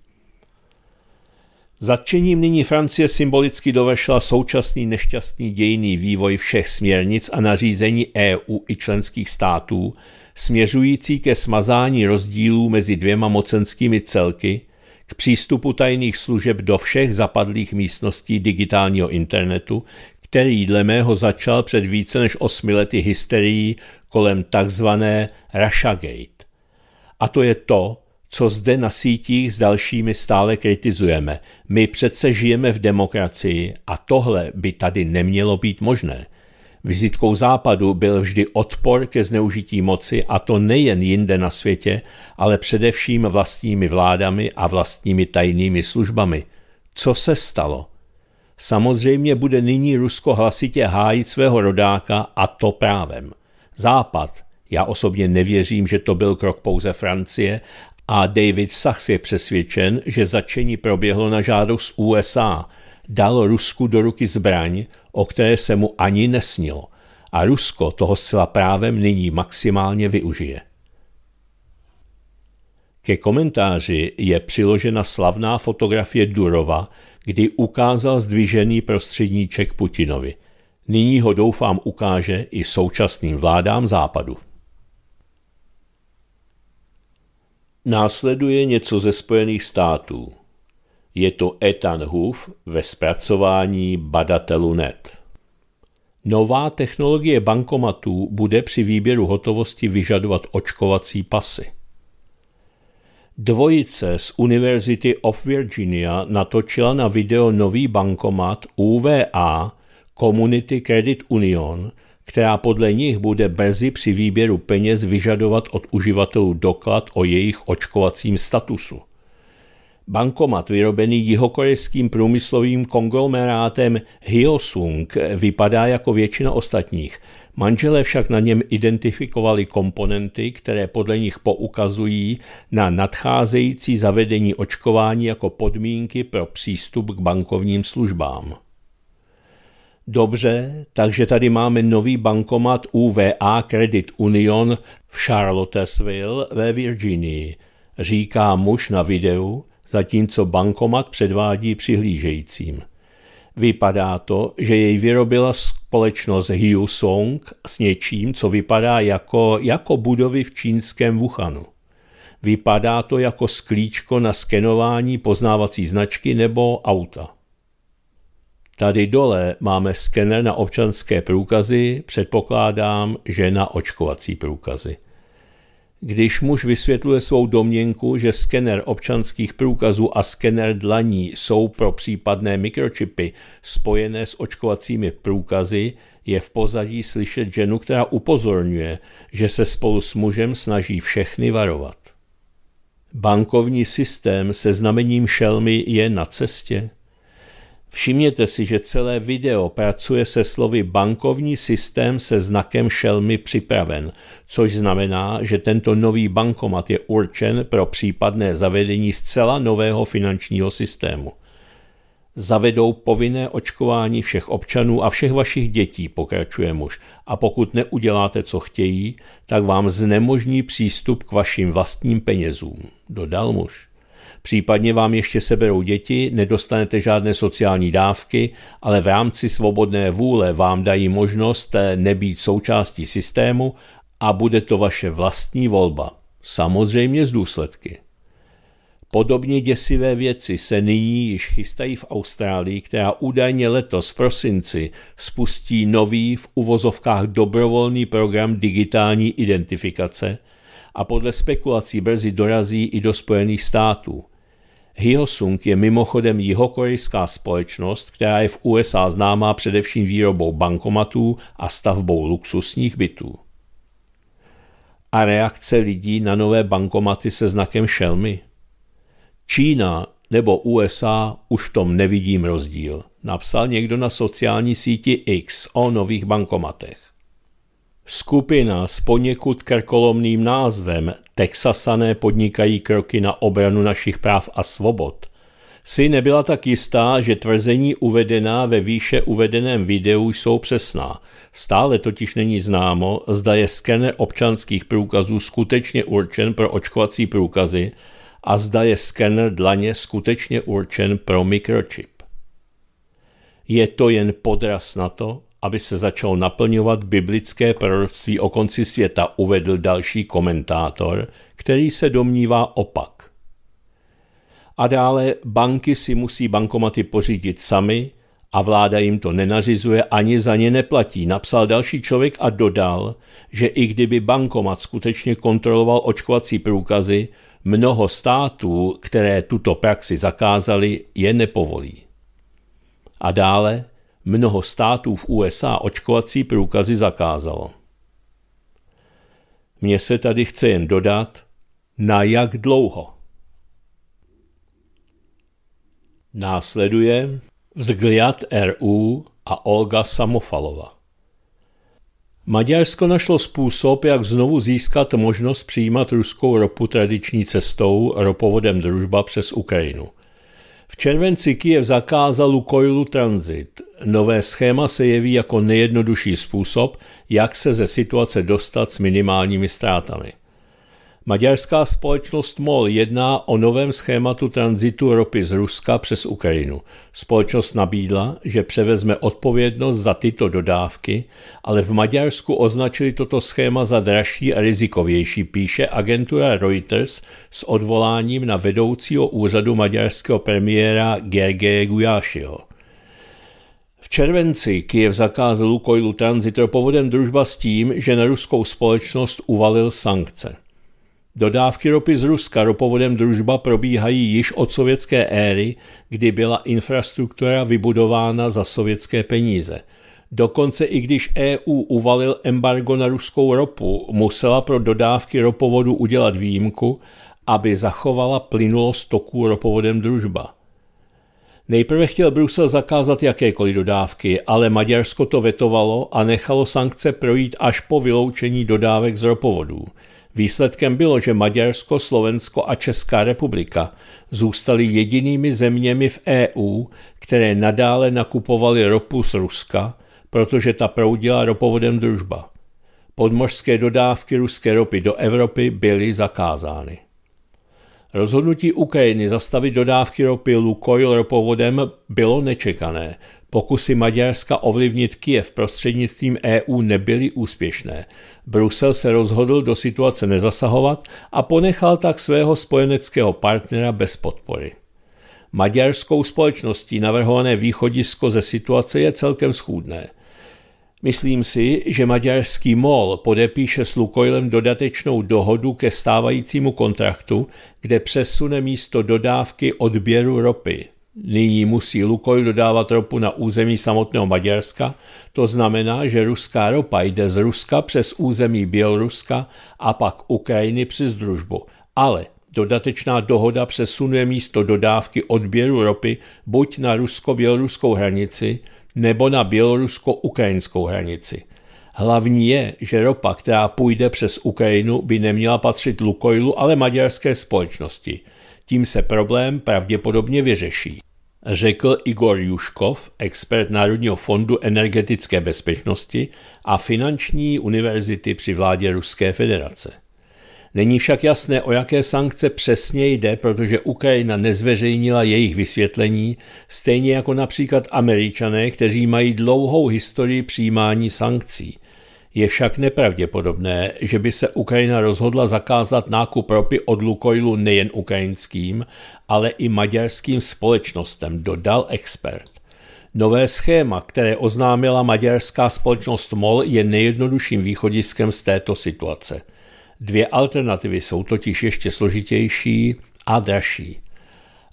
Zatčením nyní Francie symbolicky dovešla současný nešťastný dějný vývoj všech směrnic a nařízení EU i členských států, směřující ke smazání rozdílů mezi dvěma mocenskými celky, k přístupu tajných služeb do všech zapadlých místností digitálního internetu, který dle mého začal před více než osmi lety hysterií kolem takzvané Russiagate. A to je to, co zde na sítích s dalšími stále kritizujeme. My přece žijeme v demokracii a tohle by tady nemělo být možné. Vizitkou západu byl vždy odpor ke zneužití moci a to nejen jinde na světě, ale především vlastními vládami a vlastními tajnými službami. Co se stalo? Samozřejmě bude nyní Rusko hlasitě hájit svého rodáka a to právem. Západ, já osobně nevěřím, že to byl krok pouze Francie a David Sachs je přesvědčen, že začení proběhlo na žádost USA. Dal Rusku do ruky zbraň, o které se mu ani nesnilo. A Rusko toho zcela právem nyní maximálně využije. Ke komentáři je přiložena slavná fotografie Durova, kdy ukázal zdvižený prostředníček Putinovi. Nyní ho doufám ukáže i současným vládám západu. Následuje něco ze Spojených států. Je to Ethan Hoof ve zpracování badatelu net. Nová technologie bankomatů bude při výběru hotovosti vyžadovat očkovací pasy. Dvojice z University of Virginia natočila na video nový bankomat UVA Community Credit Union – která podle nich bude brzy při výběru peněz vyžadovat od uživatelů doklad o jejich očkovacím statusu. Bankomat vyrobený jihokorejským průmyslovým konglomerátem Hyosung vypadá jako většina ostatních. Manželé však na něm identifikovali komponenty, které podle nich poukazují na nadcházející zavedení očkování jako podmínky pro přístup k bankovním službám. Dobře, takže tady máme nový bankomat UVA Credit Union v Charlottesville ve Virginii, říká muž na videu, zatímco bankomat předvádí přihlížejícím. Vypadá to, že jej vyrobila společnost Song s něčím, co vypadá jako, jako budovy v čínském Wuhanu. Vypadá to jako sklíčko na skenování poznávací značky nebo auta. Tady dole máme skener na občanské průkazy, předpokládám, že na očkovací průkazy. Když muž vysvětluje svou domněnku, že skener občanských průkazů a skener dlaní jsou pro případné mikročipy spojené s očkovacími průkazy, je v pozadí slyšet ženu, která upozorňuje, že se spolu s mužem snaží všechny varovat. Bankovní systém se znamením šelmy je na cestě. Všimněte si, že celé video pracuje se slovy bankovní systém se znakem šelmy připraven, což znamená, že tento nový bankomat je určen pro případné zavedení zcela nového finančního systému. Zavedou povinné očkování všech občanů a všech vašich dětí, pokračuje muž, a pokud neuděláte, co chtějí, tak vám znemožní přístup k vašim vlastním penězům, dodal muž. Případně vám ještě seberou děti, nedostanete žádné sociální dávky, ale v rámci svobodné vůle vám dají možnost eh, nebýt součástí systému a bude to vaše vlastní volba. Samozřejmě z důsledky. Podobně děsivé věci se nyní již chystají v Austrálii, která údajně letos v prosinci spustí nový v uvozovkách dobrovolný program digitální identifikace a podle spekulací brzy dorazí i do Spojených států – Hyosung je mimochodem jihokorejská společnost, která je v USA známá především výrobou bankomatů a stavbou luxusních bytů. A reakce lidí na nové bankomaty se znakem šelmy? Čína nebo USA už v tom nevidím rozdíl, napsal někdo na sociální síti X o nových bankomatech. Skupina s poněkud krkolomným názvem Texasané podnikají kroky na obranu našich práv a svobod si nebyla tak jistá, že tvrzení uvedená ve výše uvedeném videu jsou přesná. Stále totiž není známo, zda je skener občanských průkazů skutečně určen pro očkovací průkazy a zda je skener dlaně skutečně určen pro mikročip. Je to jen podraz na to, aby se začal naplňovat biblické proroctví o konci světa, uvedl další komentátor, který se domnívá opak. A dále banky si musí bankomaty pořídit sami a vláda jim to nenařizuje ani za ně neplatí, napsal další člověk a dodal, že i kdyby bankomat skutečně kontroloval očkovací průkazy, mnoho států, které tuto praxi zakázali, je nepovolí. A dále – Mnoho států v USA očkovací průkazy zakázalo. Mně se tady chce jen dodat, na jak dlouho. Následuje Vzgliad RU a Olga Samofalova. Maďarsko našlo způsob, jak znovu získat možnost přijímat ruskou ropu tradiční cestou ropovodem družba přes Ukrajinu – v červenci Kiev zakázal Lukoilu tranzit. Nové schéma se jeví jako nejjednodušší způsob, jak se ze situace dostat s minimálními ztrátami. Maďarská společnost MOL jedná o novém schématu tranzitu ropy z Ruska přes Ukrajinu. Společnost nabídla, že převezme odpovědnost za tyto dodávky, ale v Maďarsku označili toto schéma za dražší a rizikovější, píše agentura Reuters s odvoláním na vedoucího úřadu maďarského premiéra Gergeje Gujášiho. V červenci Kiev zakázal Lukoilu tranzit ropovodem družba s tím, že na ruskou společnost uvalil sankce. Dodávky ropy z Ruska ropovodem družba probíhají již od sovětské éry, kdy byla infrastruktura vybudována za sovětské peníze. Dokonce i když EU uvalil embargo na ruskou ropu, musela pro dodávky ropovodu udělat výjimku, aby zachovala plynulost toků ropovodem družba. Nejprve chtěl Brusel zakázat jakékoliv dodávky, ale Maďarsko to vetovalo a nechalo sankce projít až po vyloučení dodávek z ropovodů – Výsledkem bylo, že Maďarsko, Slovensko a Česká republika zůstaly jedinými zeměmi v EU, které nadále nakupovaly ropu z Ruska, protože ta proudila ropovodem družba. Podmořské dodávky ruské ropy do Evropy byly zakázány. Rozhodnutí Ukrajiny zastavit dodávky ropy Lukoil ropovodem bylo nečekané, Pokusy Maďarska ovlivnit Kiev prostřednictvím EU nebyly úspěšné. Brusel se rozhodl do situace nezasahovat a ponechal tak svého spojeneckého partnera bez podpory. Maďarskou společností navrhované východisko ze situace je celkem schůdné. Myslím si, že maďarský MOL podepíše s Lukoilem dodatečnou dohodu ke stávajícímu kontraktu, kde přesune místo dodávky odběru ropy. Nyní musí Lukoil dodávat ropu na území samotného Maďarska, to znamená, že ruská ropa jde z Ruska přes území Běloruska a pak Ukrajiny přes družbu. Ale dodatečná dohoda přesunuje místo dodávky odběru ropy buď na rusko-běloruskou hranici nebo na bělorusko-ukrajinskou hranici. Hlavní je, že ropa, která půjde přes Ukrajinu, by neměla patřit Lukoilu, ale maďarské společnosti. Tím se problém pravděpodobně vyřeší řekl Igor Juškov, expert Národního fondu energetické bezpečnosti a finanční univerzity při vládě Ruské federace. Není však jasné, o jaké sankce přesně jde, protože Ukrajina nezveřejnila jejich vysvětlení, stejně jako například američané, kteří mají dlouhou historii přijímání sankcí – je však nepravděpodobné, že by se Ukrajina rozhodla zakázat nákup ropy od Lukoilu nejen ukrajinským, ale i maďarským společnostem, dodal expert. Nové schéma, které oznámila maďarská společnost MOL, je nejjednodušším východiskem z této situace. Dvě alternativy jsou totiž ještě složitější a dražší.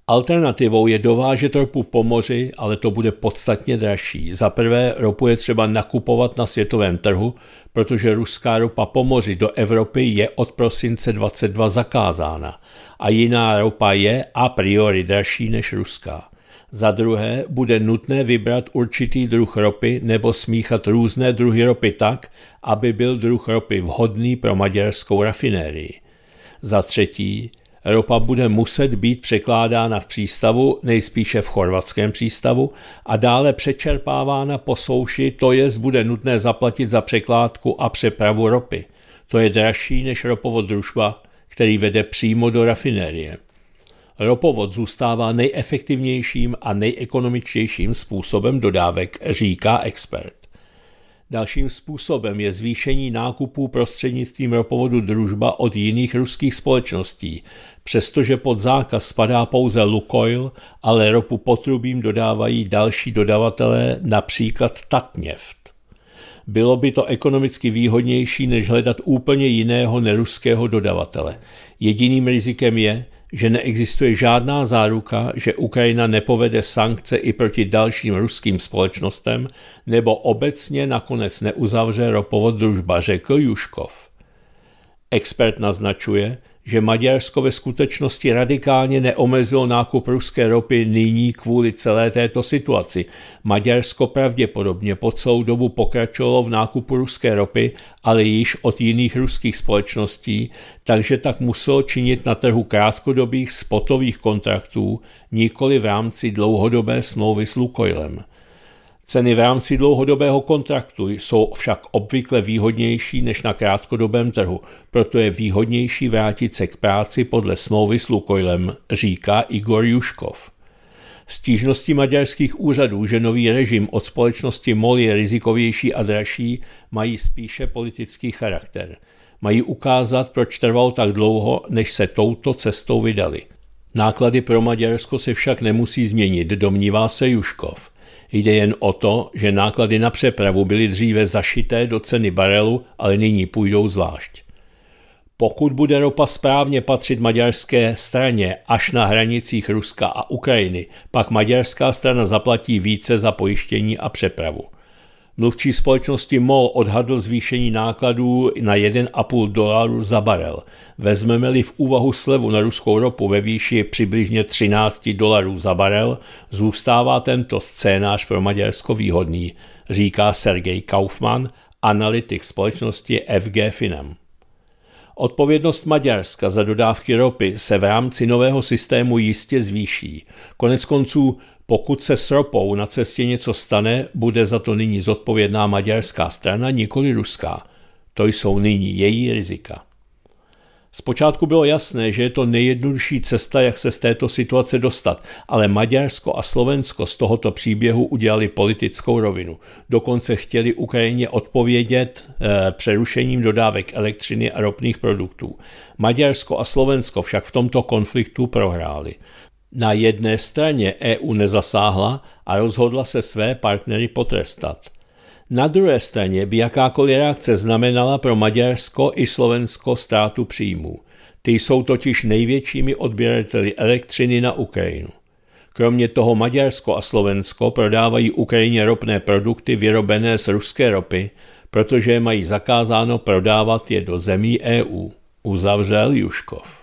Alternativou je dovážet ropu po moři, ale to bude podstatně dražší. Za prvé, ropu je třeba nakupovat na světovém trhu, protože ruská ropa po moři do Evropy je od prosince 22 zakázána a jiná ropa je a priori dražší než ruská. Za druhé, bude nutné vybrat určitý druh ropy nebo smíchat různé druhy ropy tak, aby byl druh ropy vhodný pro maďarskou rafinérii. Za třetí, Ropa bude muset být překládána v přístavu, nejspíše v chorvatském přístavu, a dále přečerpávána po souši, to jest bude nutné zaplatit za překládku a přepravu ropy. To je dražší než ropovod družba, který vede přímo do rafinérie. Ropovod zůstává nejefektivnějším a nejekonomičtějším způsobem dodávek, říká expert. Dalším způsobem je zvýšení nákupů prostřednictvím ropovodu družba od jiných ruských společností, Přestože pod zákaz spadá pouze Lukoil, ale ropu potrubím dodávají další dodavatelé, například Tatněft. Bylo by to ekonomicky výhodnější, než hledat úplně jiného neruského dodavatele. Jediným rizikem je, že neexistuje žádná záruka, že Ukrajina nepovede sankce i proti dalším ruským společnostem nebo obecně nakonec neuzavře ropovod družba, řekl Juškov. Expert naznačuje, že Maďarsko ve skutečnosti radikálně neomezilo nákup ruské ropy nyní kvůli celé této situaci. Maďarsko pravděpodobně po celou dobu pokračovalo v nákupu ruské ropy, ale již od jiných ruských společností, takže tak muselo činit na trhu krátkodobých spotových kontraktů, nikoli v rámci dlouhodobé smlouvy s Lukoilem. Ceny v rámci dlouhodobého kontraktu jsou však obvykle výhodnější než na krátkodobém trhu, proto je výhodnější vrátit se k práci podle smlouvy s Lukoilem, říká Igor Juškov. Stížnosti maďarských úřadů, že nový režim od společnosti MOL je rizikovější a dražší, mají spíše politický charakter. Mají ukázat, proč trval tak dlouho, než se touto cestou vydali. Náklady pro Maďarsko se však nemusí změnit, domnívá se Juškov. Jde jen o to, že náklady na přepravu byly dříve zašité do ceny barelu, ale nyní půjdou zvlášť. Pokud bude ropa správně patřit maďarské straně až na hranicích Ruska a Ukrajiny, pak maďarská strana zaplatí více za pojištění a přepravu. Mluvčí společnosti MOL odhadl zvýšení nákladů na 1,5 dolaru za barel. Vezmeme-li v úvahu slevu na ruskou ropu ve výši přibližně 13 dolarů za barel, zůstává tento scénář pro Maďarsko výhodný, říká Sergej Kaufmann, analytik společnosti FG Finem. Odpovědnost Maďarska za dodávky ropy se v rámci nového systému jistě zvýší. Konec konců pokud se sropou na cestě něco stane, bude za to nyní zodpovědná maďarská strana, nikoli ruská. To jsou nyní její rizika. Zpočátku bylo jasné, že je to nejjednodušší cesta, jak se z této situace dostat, ale Maďarsko a Slovensko z tohoto příběhu udělali politickou rovinu. Dokonce chtěli Ukrajině odpovědět e, přerušením dodávek elektřiny a ropných produktů. Maďarsko a Slovensko však v tomto konfliktu prohráli. Na jedné straně EU nezasáhla a rozhodla se své partnery potrestat. Na druhé straně by jakákoliv reakce znamenala pro Maďarsko i Slovensko ztrátu příjmů. Ty jsou totiž největšími odběrateli elektřiny na Ukrajinu. Kromě toho Maďarsko a Slovensko prodávají Ukrajině ropné produkty vyrobené z ruské ropy, protože mají zakázáno prodávat je do zemí EU, uzavřel Juškov.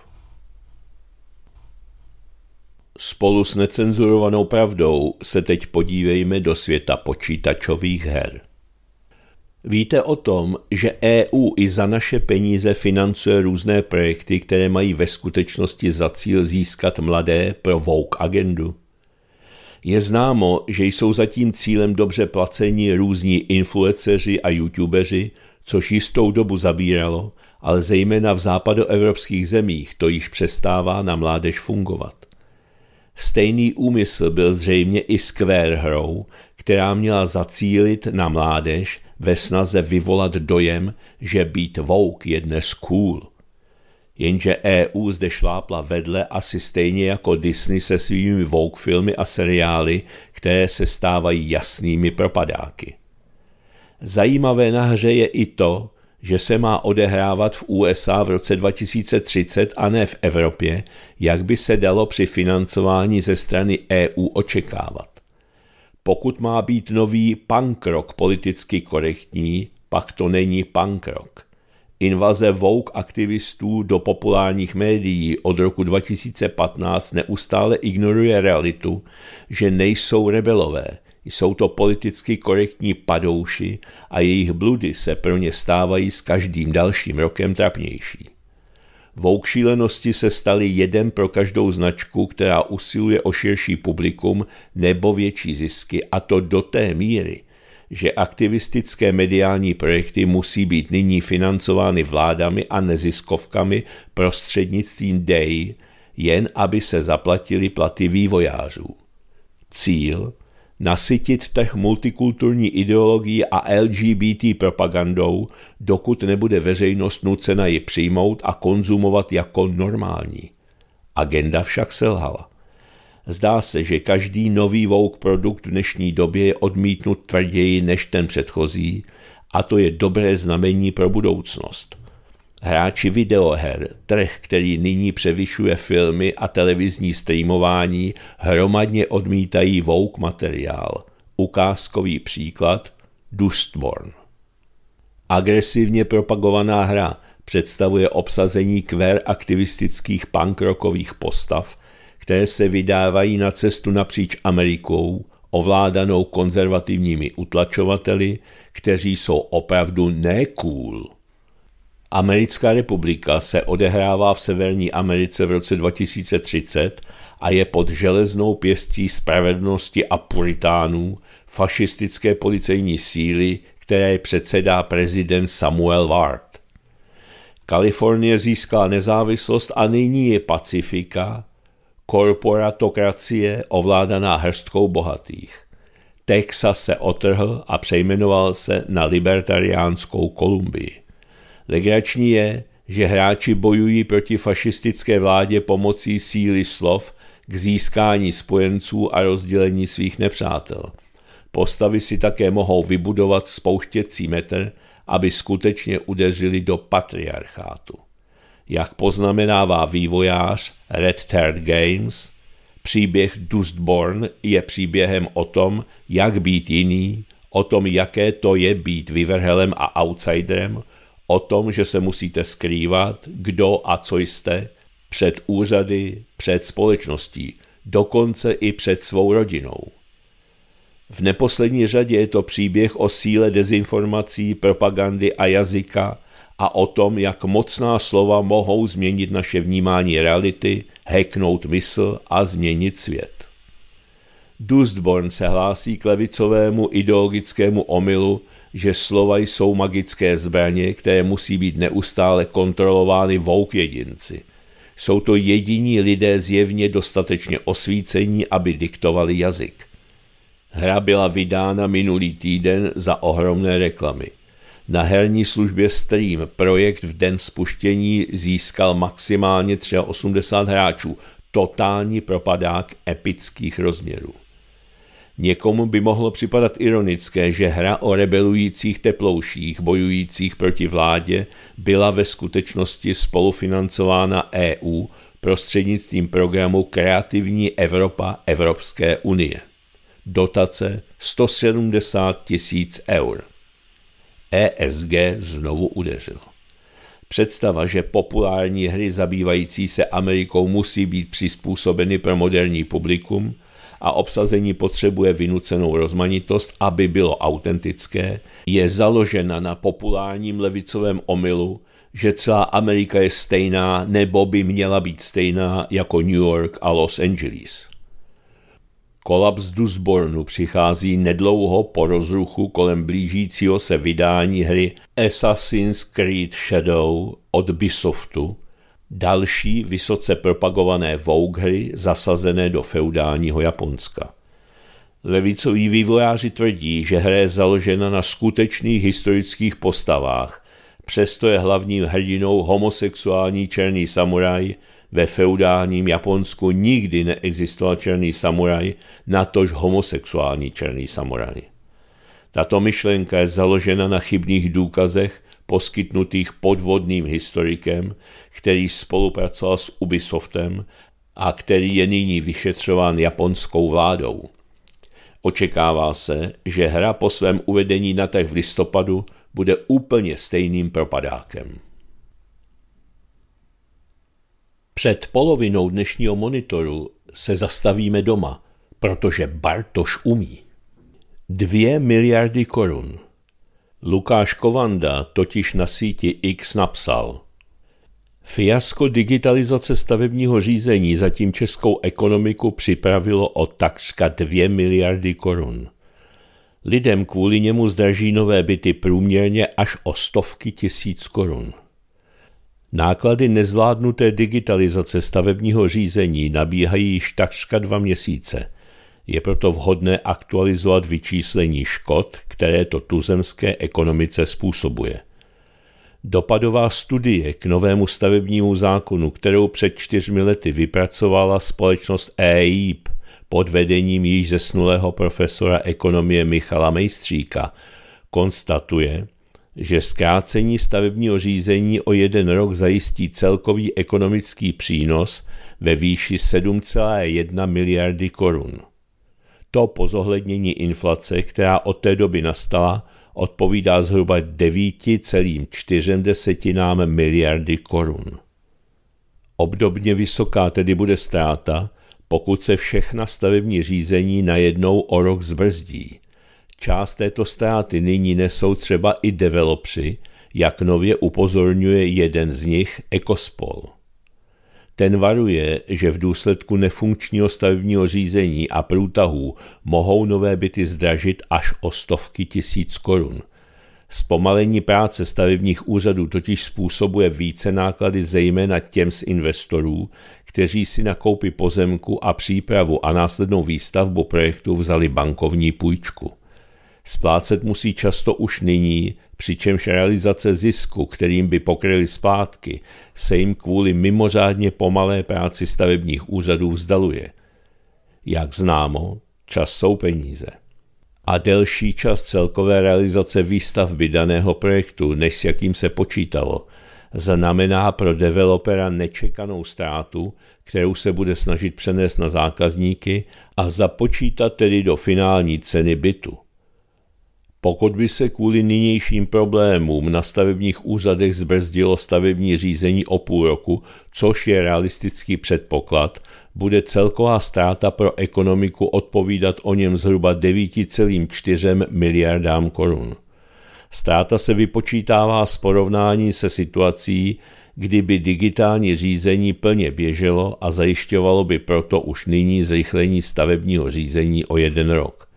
Spolu s necenzurovanou pravdou se teď podívejme do světa počítačových her. Víte o tom, že EU i za naše peníze financuje různé projekty, které mají ve skutečnosti za cíl získat mladé pro Vogue agendu? Je známo, že jsou zatím cílem dobře placení různí influenceři a youtubeři, což jistou dobu zabíralo, ale zejména v západoevropských zemích to již přestává na mládež fungovat. Stejný úmysl byl zřejmě i s hrou, která měla zacílit na mládež ve snaze vyvolat dojem, že být vouk je dnes cool. Jenže EU zde šlápla vedle asi stejně jako Disney se svými Vogue filmy a seriály, které se stávají jasnými propadáky. Zajímavé na hře je i to, že se má odehrávat v USA v roce 2030 a ne v Evropě, jak by se dalo při financování ze strany EU očekávat. Pokud má být nový pankrok politicky korektní, pak to není pankrok. Invaze vouk aktivistů do populárních médií od roku 2015 neustále ignoruje realitu, že nejsou rebelové – jsou to politicky korektní padouši a jejich bludy se pro ně stávají s každým dalším rokem trapnější. Vouk šílenosti se staly jeden pro každou značku, která usiluje o širší publikum nebo větší zisky, a to do té míry, že aktivistické mediální projekty musí být nyní financovány vládami a neziskovkami prostřednictvím DEI, jen aby se zaplatili platy vývojářů. Cíl nasytit tech multikulturní ideologií a LGBT propagandou, dokud nebude veřejnost nucena ji přijmout a konzumovat jako normální. Agenda však selhala. Zdá se, že každý nový Vogue produkt v dnešní době je odmítnut tvrději než ten předchozí, a to je dobré znamení pro budoucnost hráči videoher, trh, který nyní převyšuje filmy a televizní streamování, hromadně odmítají vouk materiál. Ukázkový příklad Dustborn. Agresivně propagovaná hra představuje obsazení kver aktivistických punkrokových postav, které se vydávají na cestu napříč Amerikou, ovládanou konzervativními utlačovateli, kteří jsou opravdu necool. Americká republika se odehrává v Severní Americe v roce 2030 a je pod železnou pěstí spravedlnosti a puritánů, fašistické policejní síly, které předsedá prezident Samuel Ward. Kalifornie získala nezávislost a nyní je Pacifika, korporatokracie ovládaná hrstkou bohatých. Texas se otrhl a přejmenoval se na libertariánskou Kolumbii. Legrační je, že hráči bojují proti fašistické vládě pomocí síly slov k získání spojenců a rozdělení svých nepřátel. Postavy si také mohou vybudovat spouštěcí metr, aby skutečně udeřili do patriarchátu. Jak poznamenává vývojář Red Third Games, příběh Dustborn je příběhem o tom, jak být jiný, o tom, jaké to je být vyvrhelem a outsiderem, o tom, že se musíte skrývat, kdo a co jste, před úřady, před společností, dokonce i před svou rodinou. V neposlední řadě je to příběh o síle dezinformací, propagandy a jazyka a o tom, jak mocná slova mohou změnit naše vnímání reality, heknout mysl a změnit svět. Dustborn se hlásí k levicovému ideologickému omylu, že slova jsou magické zbraně, které musí být neustále kontrolovány vouk jedinci. Jsou to jediní lidé zjevně dostatečně osvícení, aby diktovali jazyk. Hra byla vydána minulý týden za ohromné reklamy. Na herní službě Stream projekt v den spuštění získal maximálně 83 hráčů. Totální propadák epických rozměrů. Někomu by mohlo připadat ironické, že hra o rebelujících teplouších bojujících proti vládě byla ve skutečnosti spolufinancována EU prostřednictvím programu Kreativní Evropa Evropské unie. Dotace 170 tisíc eur. ESG znovu udeřilo. Představa, že populární hry zabývající se Amerikou musí být přizpůsobeny pro moderní publikum, a obsazení potřebuje vynucenou rozmanitost, aby bylo autentické, je založena na populárním levicovém omylu, že celá Amerika je stejná nebo by měla být stejná jako New York a Los Angeles. Kolaps Dusbornu přichází nedlouho po rozruchu kolem blížícího se vydání hry Assassin's Creed Shadow od Bisoftu, další vysoce propagované vouhry zasazené do feudálního Japonska. Levicoví vývojáři tvrdí, že hra je založena na skutečných historických postavách, přesto je hlavním hrdinou homosexuální černý samuraj, ve feudálním Japonsku nikdy neexistoval černý samuraj, natož homosexuální černý samuraj. Tato myšlenka je založena na chybných důkazech, poskytnutých podvodným historikem, který spolupracoval s Ubisoftem a který je nyní vyšetřován japonskou vládou. Očekává se, že hra po svém uvedení na trh v listopadu bude úplně stejným propadákem. Před polovinou dnešního monitoru se zastavíme doma, protože Bartoš umí. Dvě miliardy korun – Lukáš Kovanda totiž na síti X napsal – Fiasko digitalizace stavebního řízení zatím českou ekonomiku připravilo o takřka 2 miliardy korun. Lidem kvůli němu zdraží nové byty průměrně až o stovky tisíc korun. Náklady nezvládnuté digitalizace stavebního řízení nabíhají již takřka dva měsíce – je proto vhodné aktualizovat vyčíslení škod, které to tuzemské ekonomice způsobuje. Dopadová studie k novému stavebnímu zákonu, kterou před čtyřmi lety vypracovala společnost EIP pod vedením již zesnulého profesora ekonomie Michala Mejstříka, konstatuje, že zkrácení stavebního řízení o jeden rok zajistí celkový ekonomický přínos ve výši 7,1 miliardy korun. To po zohlednění inflace, která od té doby nastala, odpovídá zhruba 9,4 miliardy korun. Obdobně vysoká tedy bude ztráta, pokud se všechna stavební řízení najednou o rok zbrzdí. Část této ztráty nyní nesou třeba i developři, jak nově upozorňuje jeden z nich, Ecospol. Ten varuje, že v důsledku nefunkčního stavebního řízení a průtahů mohou nové byty zdražit až o stovky tisíc korun. Zpomalení práce stavebních úřadů totiž způsobuje více náklady zejména těm z investorů, kteří si na koupi pozemku a přípravu a následnou výstavbu projektu vzali bankovní půjčku. Splácet musí často už nyní, přičemž realizace zisku, kterým by pokryli zpátky, se jim kvůli mimořádně pomalé práci stavebních úřadů vzdaluje. Jak známo, čas jsou peníze. A delší čas celkové realizace výstavby daného projektu, než s jakým se počítalo, znamená pro developera nečekanou ztrátu, kterou se bude snažit přenést na zákazníky a započítat tedy do finální ceny bytu. Pokud by se kvůli nynějším problémům na stavebních úřadech zbrzdilo stavební řízení o půl roku, což je realistický předpoklad, bude celková ztráta pro ekonomiku odpovídat o něm zhruba 9,4 miliardám korun. Státa se vypočítává z porovnání se situací, kdyby digitální řízení plně běželo a zajišťovalo by proto už nyní zrychlení stavebního řízení o jeden rok.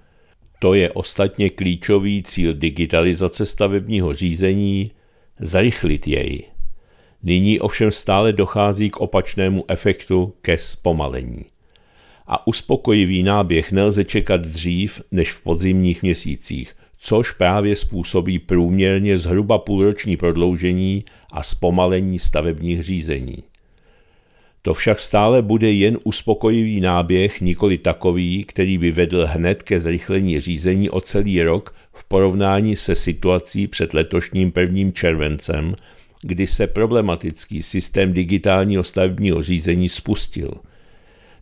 To je ostatně klíčový cíl digitalizace stavebního řízení – zrychlit jej. Nyní ovšem stále dochází k opačnému efektu, ke zpomalení. A uspokojivý náběh nelze čekat dřív než v podzimních měsících, což právě způsobí průměrně zhruba půlroční prodloužení a zpomalení stavebních řízení. To však stále bude jen uspokojivý náběh, nikoli takový, který by vedl hned ke zrychlení řízení o celý rok v porovnání se situací před letošním prvním červencem, kdy se problematický systém digitálního stavebního řízení spustil.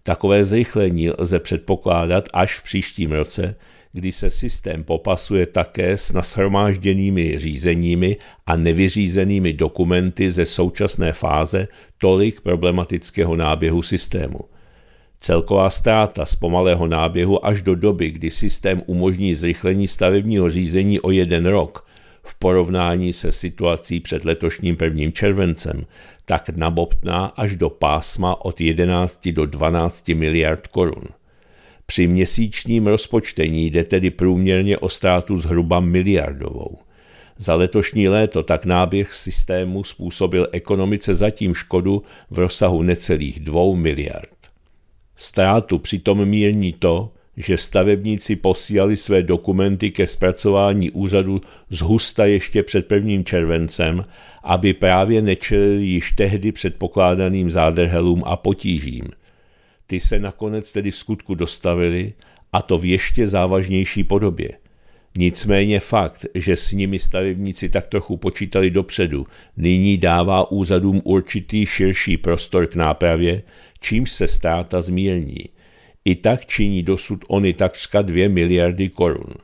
Takové zrychlení lze předpokládat až v příštím roce, kdy se systém popasuje také s nashromážděnými řízeními a nevyřízenými dokumenty ze současné fáze tolik problematického náběhu systému. Celková ztráta z pomalého náběhu až do doby, kdy systém umožní zrychlení stavebního řízení o jeden rok v porovnání se situací před letošním prvním červencem, tak nabobtná až do pásma od 11 do 12 miliard korun. Při měsíčním rozpočtení jde tedy průměrně o ztrátu zhruba miliardovou. Za letošní léto tak náběh systému způsobil ekonomice zatím škodu v rozsahu necelých 2 miliard. Ztrátu přitom mírní to, že stavebníci posílali své dokumenty ke zpracování úřadu z Husta ještě před prvním červencem, aby právě nečelili již tehdy předpokládaným zádrhelům a potížím – ty se nakonec tedy v skutku dostavili a to v ještě závažnější podobě. Nicméně fakt, že s nimi stavebníci tak trochu počítali dopředu, nyní dává úřadům určitý širší prostor k nápravě, čímž se ztráta zmírní. I tak činí dosud oni takřka 2 miliardy korun.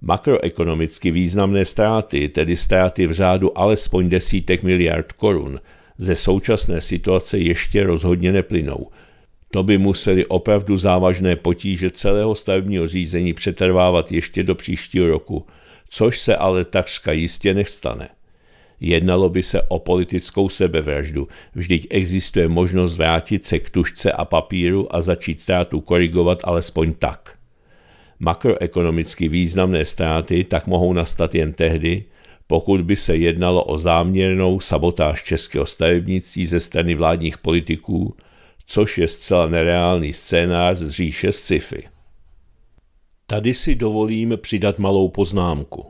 Makroekonomicky významné ztráty, tedy ztráty v řádu alespoň desítek miliard korun, ze současné situace ještě rozhodně neplynou – to by museli opravdu závažné potíže celého stavebního řízení přetrvávat ještě do příštího roku, což se ale takřka jistě nestane. Jednalo by se o politickou sebevraždu, vždyť existuje možnost vrátit se k tušce a papíru a začít ztrátu korigovat alespoň tak. Makroekonomicky významné ztráty tak mohou nastat jen tehdy, pokud by se jednalo o záměrnou sabotáž českého stavebnictví ze strany vládních politiků, což je zcela nereálný scénář z říše sci-fi. Tady si dovolím přidat malou poznámku.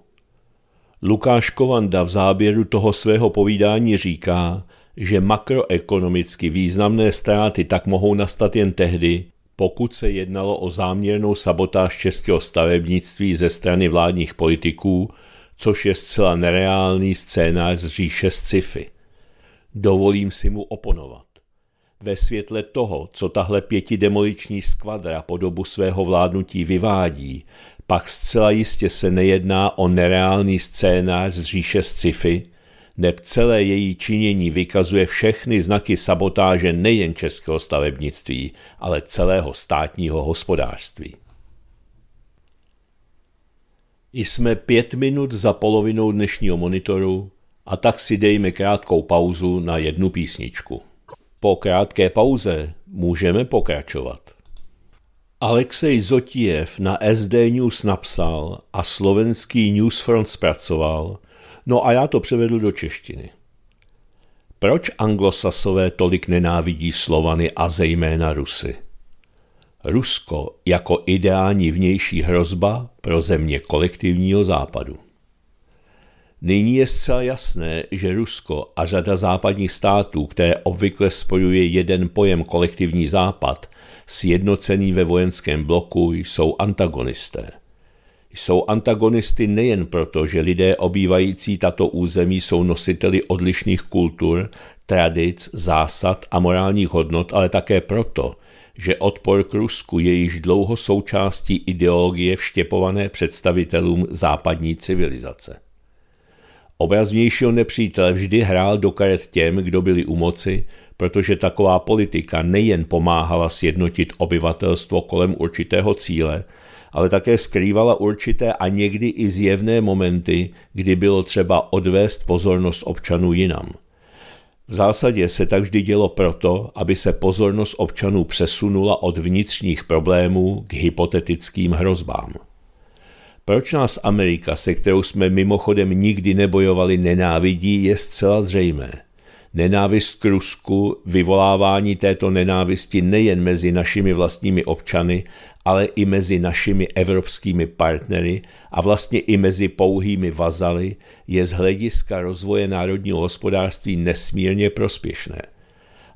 Lukáš Kovanda v záběru toho svého povídání říká, že makroekonomicky významné ztráty tak mohou nastat jen tehdy, pokud se jednalo o záměrnou sabotáž českého stavebnictví ze strany vládních politiků, což je zcela nereálný scénář z říše sci-fi. Dovolím si mu oponovat ve světle toho, co tahle pětidemoliční skvadra po dobu svého vládnutí vyvádí, pak zcela jistě se nejedná o nereálný scénář z říše sci-fi, neb celé její činění vykazuje všechny znaky sabotáže nejen českého stavebnictví, ale celého státního hospodářství. Jsme pět minut za polovinou dnešního monitoru a tak si dejme krátkou pauzu na jednu písničku. Po krátké pauze můžeme pokračovat. Alexej Zotiev na SD News napsal a slovenský Newsfront zpracoval, no a já to převedu do češtiny. Proč anglosasové tolik nenávidí Slovany a zejména Rusy? Rusko jako ideální vnější hrozba pro země kolektivního západu. Nyní je zcela jasné, že Rusko a řada západních států, které obvykle spojuje jeden pojem kolektivní západ, sjednocený ve vojenském bloku, jsou antagonisté. Jsou antagonisty nejen proto, že lidé obývající tato území jsou nositeli odlišných kultur, tradic, zásad a morálních hodnot, ale také proto, že odpor k Rusku je již dlouho součástí ideologie vštěpované představitelům západní civilizace. Obraznějšího nepřítele vždy hrál do karet těm, kdo byli u moci, protože taková politika nejen pomáhala sjednotit obyvatelstvo kolem určitého cíle, ale také skrývala určité a někdy i zjevné momenty, kdy bylo třeba odvést pozornost občanů jinam. V zásadě se tak vždy dělo proto, aby se pozornost občanů přesunula od vnitřních problémů k hypotetickým hrozbám. Proč nás Amerika, se kterou jsme mimochodem nikdy nebojovali, nenávidí, je zcela zřejmé. Nenávist k Rusku, vyvolávání této nenávisti nejen mezi našimi vlastními občany, ale i mezi našimi evropskými partnery a vlastně i mezi pouhými vazaly, je z hlediska rozvoje národního hospodářství nesmírně prospěšné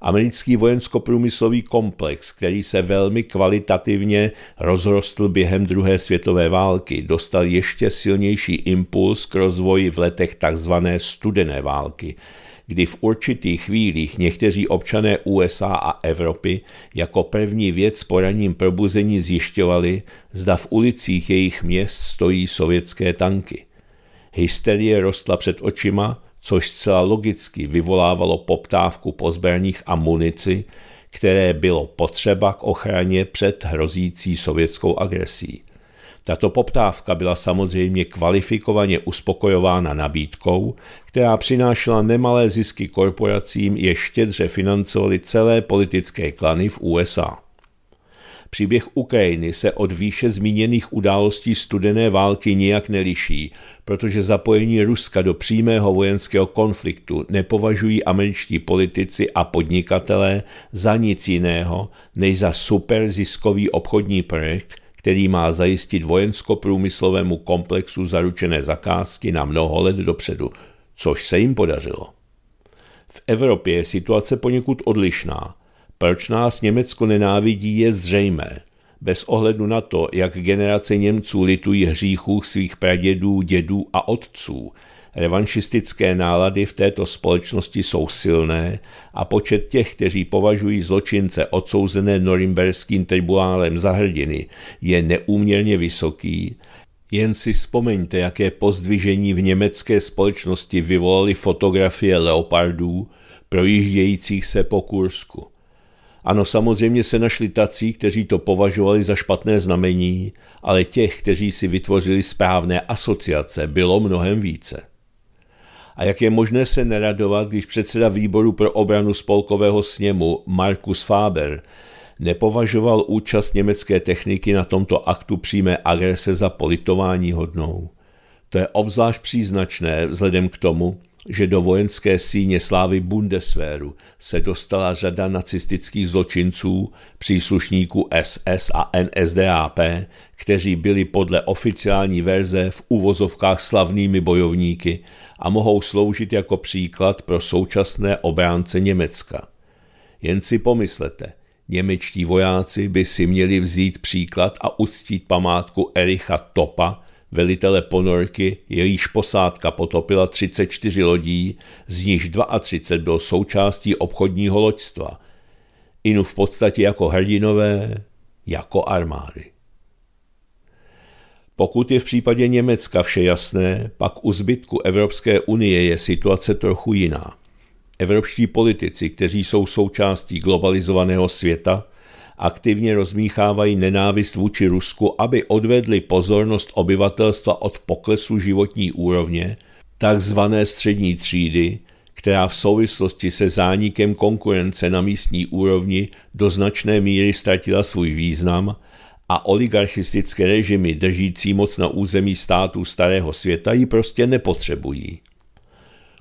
americký vojensko-průmyslový komplex, který se velmi kvalitativně rozrostl během druhé světové války, dostal ještě silnější impuls k rozvoji v letech tzv. studené války kdy v určitých chvílích někteří občané USA a Evropy jako první věc po raním probuzení zjišťovali, zda v ulicích jejich měst stojí sovětské tanky. Hysterie rostla před očima, což zcela logicky vyvolávalo poptávku po zbraních a munici, které bylo potřeba k ochraně před hrozící sovětskou agresí. Tato poptávka byla samozřejmě kvalifikovaně uspokojována nabídkou, která přinášela nemalé zisky korporacím, je štědře financovaly celé politické klany v USA. Příběh Ukrajiny se od výše zmíněných událostí studené války nijak neliší, protože zapojení Ruska do přímého vojenského konfliktu nepovažují američtí politici a podnikatelé za nic jiného než za superziskový obchodní projekt, který má zajistit vojensko-průmyslovému komplexu zaručené zakázky na mnoho let dopředu, což se jim podařilo. V Evropě je situace poněkud odlišná – proč nás Německo nenávidí je zřejmé. Bez ohledu na to, jak generace Němců litují hříchů svých pradědů, dědů a otců, revanšistické nálady v této společnosti jsou silné a počet těch, kteří považují zločince odsouzené norimberským tribunálem za hrdiny, je neúměrně vysoký, jen si vzpomeňte, jaké pozdvižení v německé společnosti vyvolaly fotografie leopardů, projíždějících se po Kursku. Ano, samozřejmě se našli tací, kteří to považovali za špatné znamení, ale těch, kteří si vytvořili správné asociace, bylo mnohem více. A jak je možné se neradovat, když předseda výboru pro obranu spolkového sněmu Markus Faber nepovažoval účast německé techniky na tomto aktu přímé agrese za politování hodnou? To je obzvlášť příznačné vzhledem k tomu, že do vojenské síně slávy Bundeswehru se dostala řada nacistických zločinců, příslušníků SS a NSDAP, kteří byli podle oficiální verze v uvozovkách slavnými bojovníky a mohou sloužit jako příklad pro současné obránce Německa. Jen si pomyslete, němečtí vojáci by si měli vzít příklad a uctít památku Ericha Topa, velitele ponorky, jejíž posádka potopila 34 lodí, z nichž 32 bylo součástí obchodního loďstva. Inu v podstatě jako hrdinové, jako armády. Pokud je v případě Německa vše jasné, pak u zbytku Evropské unie je situace trochu jiná. Evropští politici, kteří jsou součástí globalizovaného světa, aktivně rozmíchávají nenávist vůči Rusku, aby odvedli pozornost obyvatelstva od poklesu životní úrovně, takzvané střední třídy, která v souvislosti se zánikem konkurence na místní úrovni do značné míry ztratila svůj význam a oligarchistické režimy držící moc na území států starého světa ji prostě nepotřebují.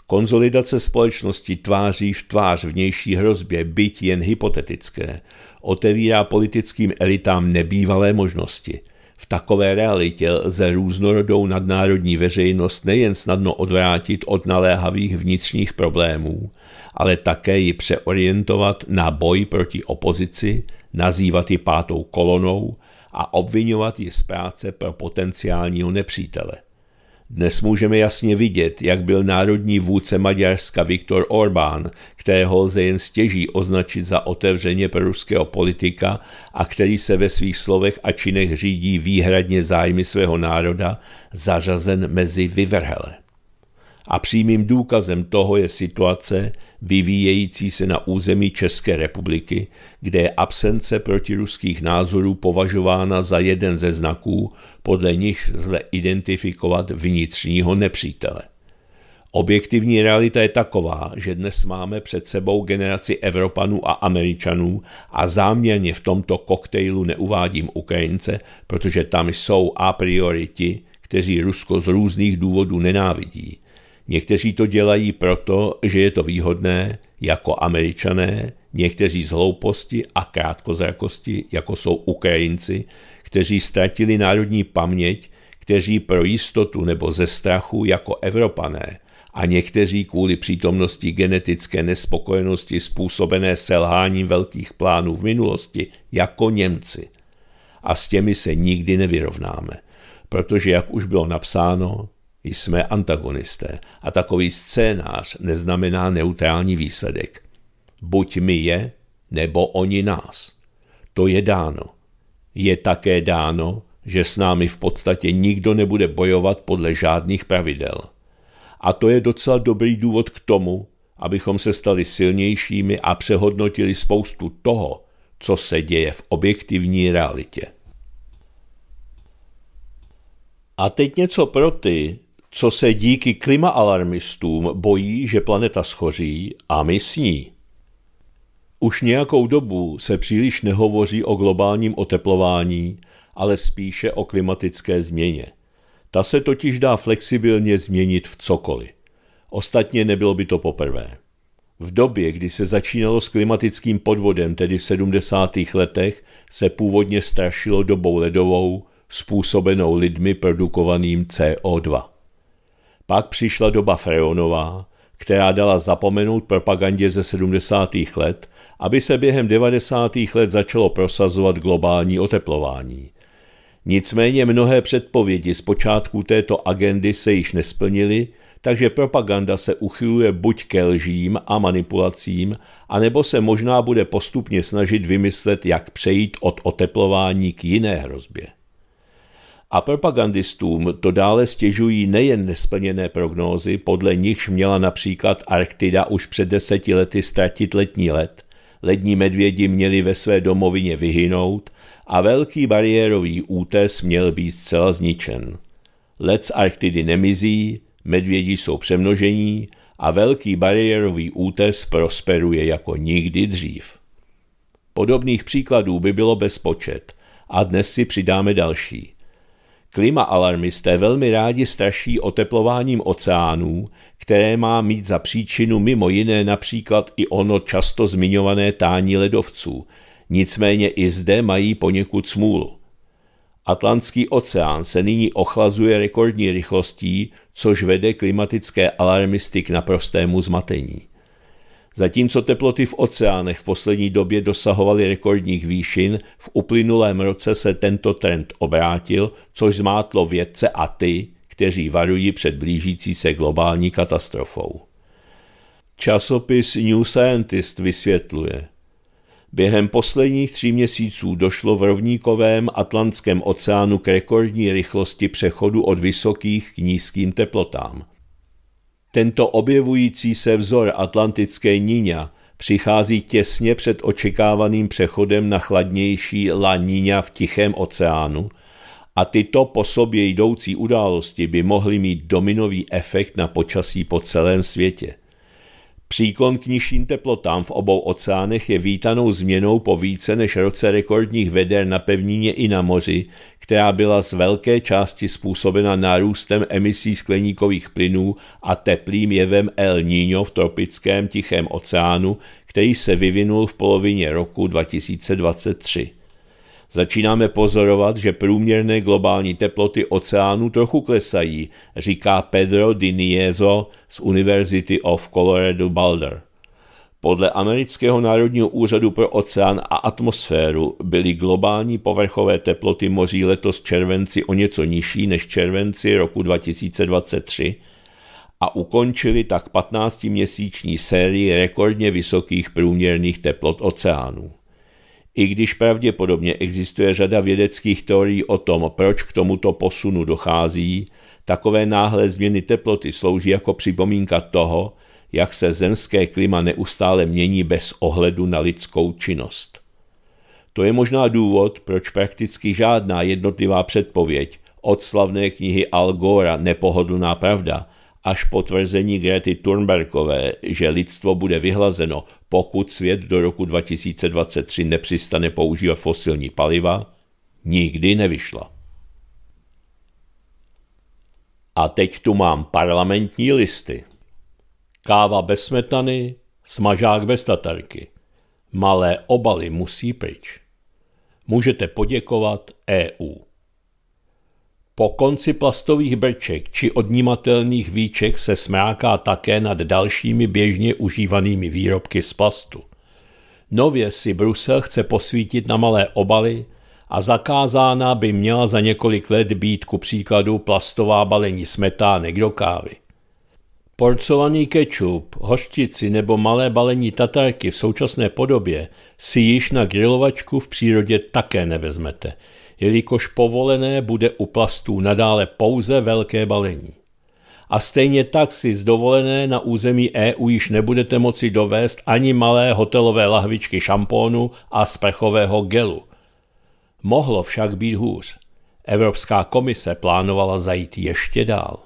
Konzolidace společnosti tváří v tvář vnější hrozbě, byť jen hypotetické, otevírá politickým elitám nebývalé možnosti. V takové realitě lze různorodou nadnárodní veřejnost nejen snadno odvrátit od naléhavých vnitřních problémů, ale také ji přeorientovat na boj proti opozici, nazývat ji pátou kolonou a obvinovat ji z práce pro potenciálního nepřítele. Dnes můžeme jasně vidět, jak byl národní vůdce Maďarska Viktor Orbán, kterého lze jen stěží označit za otevřeně proruského politika a který se ve svých slovech a činech řídí výhradně zájmy svého národa, zařazen mezi vyvrhele. A přímým důkazem toho je situace, vyvíjející se na území České republiky, kde je absence protiruských názorů považována za jeden ze znaků, podle nich zle identifikovat vnitřního nepřítele. Objektivní realita je taková, že dnes máme před sebou generaci Evropanů a Američanů a záměrně v tomto koktejlu neuvádím Ukrajince, protože tam jsou a priori ti, kteří Rusko z různých důvodů nenávidí – Někteří to dělají proto, že je to výhodné, jako američané, někteří z hlouposti a krátkozrakosti, jako jsou Ukrajinci, kteří ztratili národní paměť, kteří pro jistotu nebo ze strachu jako Evropané a někteří kvůli přítomnosti genetické nespokojenosti způsobené selháním velkých plánů v minulosti jako Němci. A s těmi se nikdy nevyrovnáme, protože, jak už bylo napsáno, jsme antagonisté a takový scénář neznamená neutrální výsledek. Buď my je, nebo oni nás. To je dáno. Je také dáno, že s námi v podstatě nikdo nebude bojovat podle žádných pravidel. A to je docela dobrý důvod k tomu, abychom se stali silnějšími a přehodnotili spoustu toho, co se děje v objektivní realitě. A teď něco pro ty, co se díky klimaalarmistům bojí, že planeta schoří a my s ní. Už nějakou dobu se příliš nehovoří o globálním oteplování, ale spíše o klimatické změně. Ta se totiž dá flexibilně změnit v cokoliv. Ostatně nebylo by to poprvé. V době, kdy se začínalo s klimatickým podvodem, tedy v 70. letech, se původně strašilo dobou ledovou, způsobenou lidmi produkovaným CO2. Pak přišla doba Freonová, která dala zapomenout propagandě ze 70. let, aby se během 90. let začalo prosazovat globální oteplování. Nicméně mnohé předpovědi z počátku této agendy se již nesplnily, takže propaganda se uchyluje buď ke lžím a manipulacím, anebo se možná bude postupně snažit vymyslet, jak přejít od oteplování k jiné hrozbě. A propagandistům to dále stěžují nejen nesplněné prognózy, podle nichž měla například Arktida už před deseti lety ztratit letní let, lední medvědi měli ve své domovině vyhynout a velký bariérový útes měl být zcela zničen. Let z Arktidy nemizí, medvědi jsou přemnožení a velký bariérový útes prosperuje jako nikdy dřív. Podobných příkladů by bylo bezpočet a dnes si přidáme další – Klimaalarmisté velmi rádi straší oteplováním oceánů, které má mít za příčinu mimo jiné například i ono často zmiňované tání ledovců. Nicméně i zde mají poněkud smůlu. Atlantský oceán se nyní ochlazuje rekordní rychlostí, což vede klimatické alarmisty k naprostému zmatení. Zatímco teploty v oceánech v poslední době dosahovaly rekordních výšin, v uplynulém roce se tento trend obrátil, což zmátlo vědce a ty, kteří varují před blížící se globální katastrofou. Časopis New Scientist vysvětluje. Během posledních tří měsíců došlo v rovníkovém Atlantském oceánu k rekordní rychlosti přechodu od vysokých k nízkým teplotám – tento objevující se vzor atlantické níňa přichází těsně před očekávaným přechodem na chladnější La Niña v Tichém oceánu a tyto po sobě jdoucí události by mohly mít dominový efekt na počasí po celém světě. Příklon k nižším teplotám v obou oceánech je vítanou změnou po více než roce rekordních veder na pevnině i na moři, která byla z velké části způsobena nárůstem emisí skleníkových plynů a teplým jevem El Niño v tropickém Tichém oceánu, který se vyvinul v polovině roku 2023. Začínáme pozorovat, že průměrné globální teploty oceánu trochu klesají, říká Pedro Diniezo z University of Colorado Boulder. Podle amerického Národního úřadu pro oceán a atmosféru byly globální povrchové teploty moří letos červenci o něco nižší než červenci roku 2023 a ukončili tak 15-měsíční sérii rekordně vysokých průměrných teplot oceánů. I když pravděpodobně existuje řada vědeckých teorií o tom, proč k tomuto posunu dochází, takové náhlé změny teploty slouží jako připomínka toho, jak se zemské klima neustále mění bez ohledu na lidskou činnost. To je možná důvod, proč prakticky žádná jednotlivá předpověď od slavné knihy Al Gora Nepohodlná pravda až po tvrzení Grety Thunbergové, že lidstvo bude vyhlazeno, pokud svět do roku 2023 nepřistane používat fosilní paliva, nikdy nevyšla. A teď tu mám parlamentní listy. Káva bez smetany, smažák bez tatarky. Malé obaly musí pryč. Můžete poděkovat EU. Po konci plastových brček či odnímatelných víček se smráká také nad dalšími běžně užívanými výrobky z plastu. Nově si Brusel chce posvítit na malé obaly a zakázána by měla za několik let být ku příkladu plastová balení smetánek do kávy. Porcovaný kečup, hoštici nebo malé balení tatarky v současné podobě si již na grilovačku v přírodě také nevezmete – jelikož povolené bude u plastů nadále pouze velké balení. A stejně tak si z dovolené na území EU již nebudete moci dovést ani malé hotelové lahvičky šampónu a sprchového gelu. Mohlo však být hůř. Evropská komise plánovala zajít ještě dál.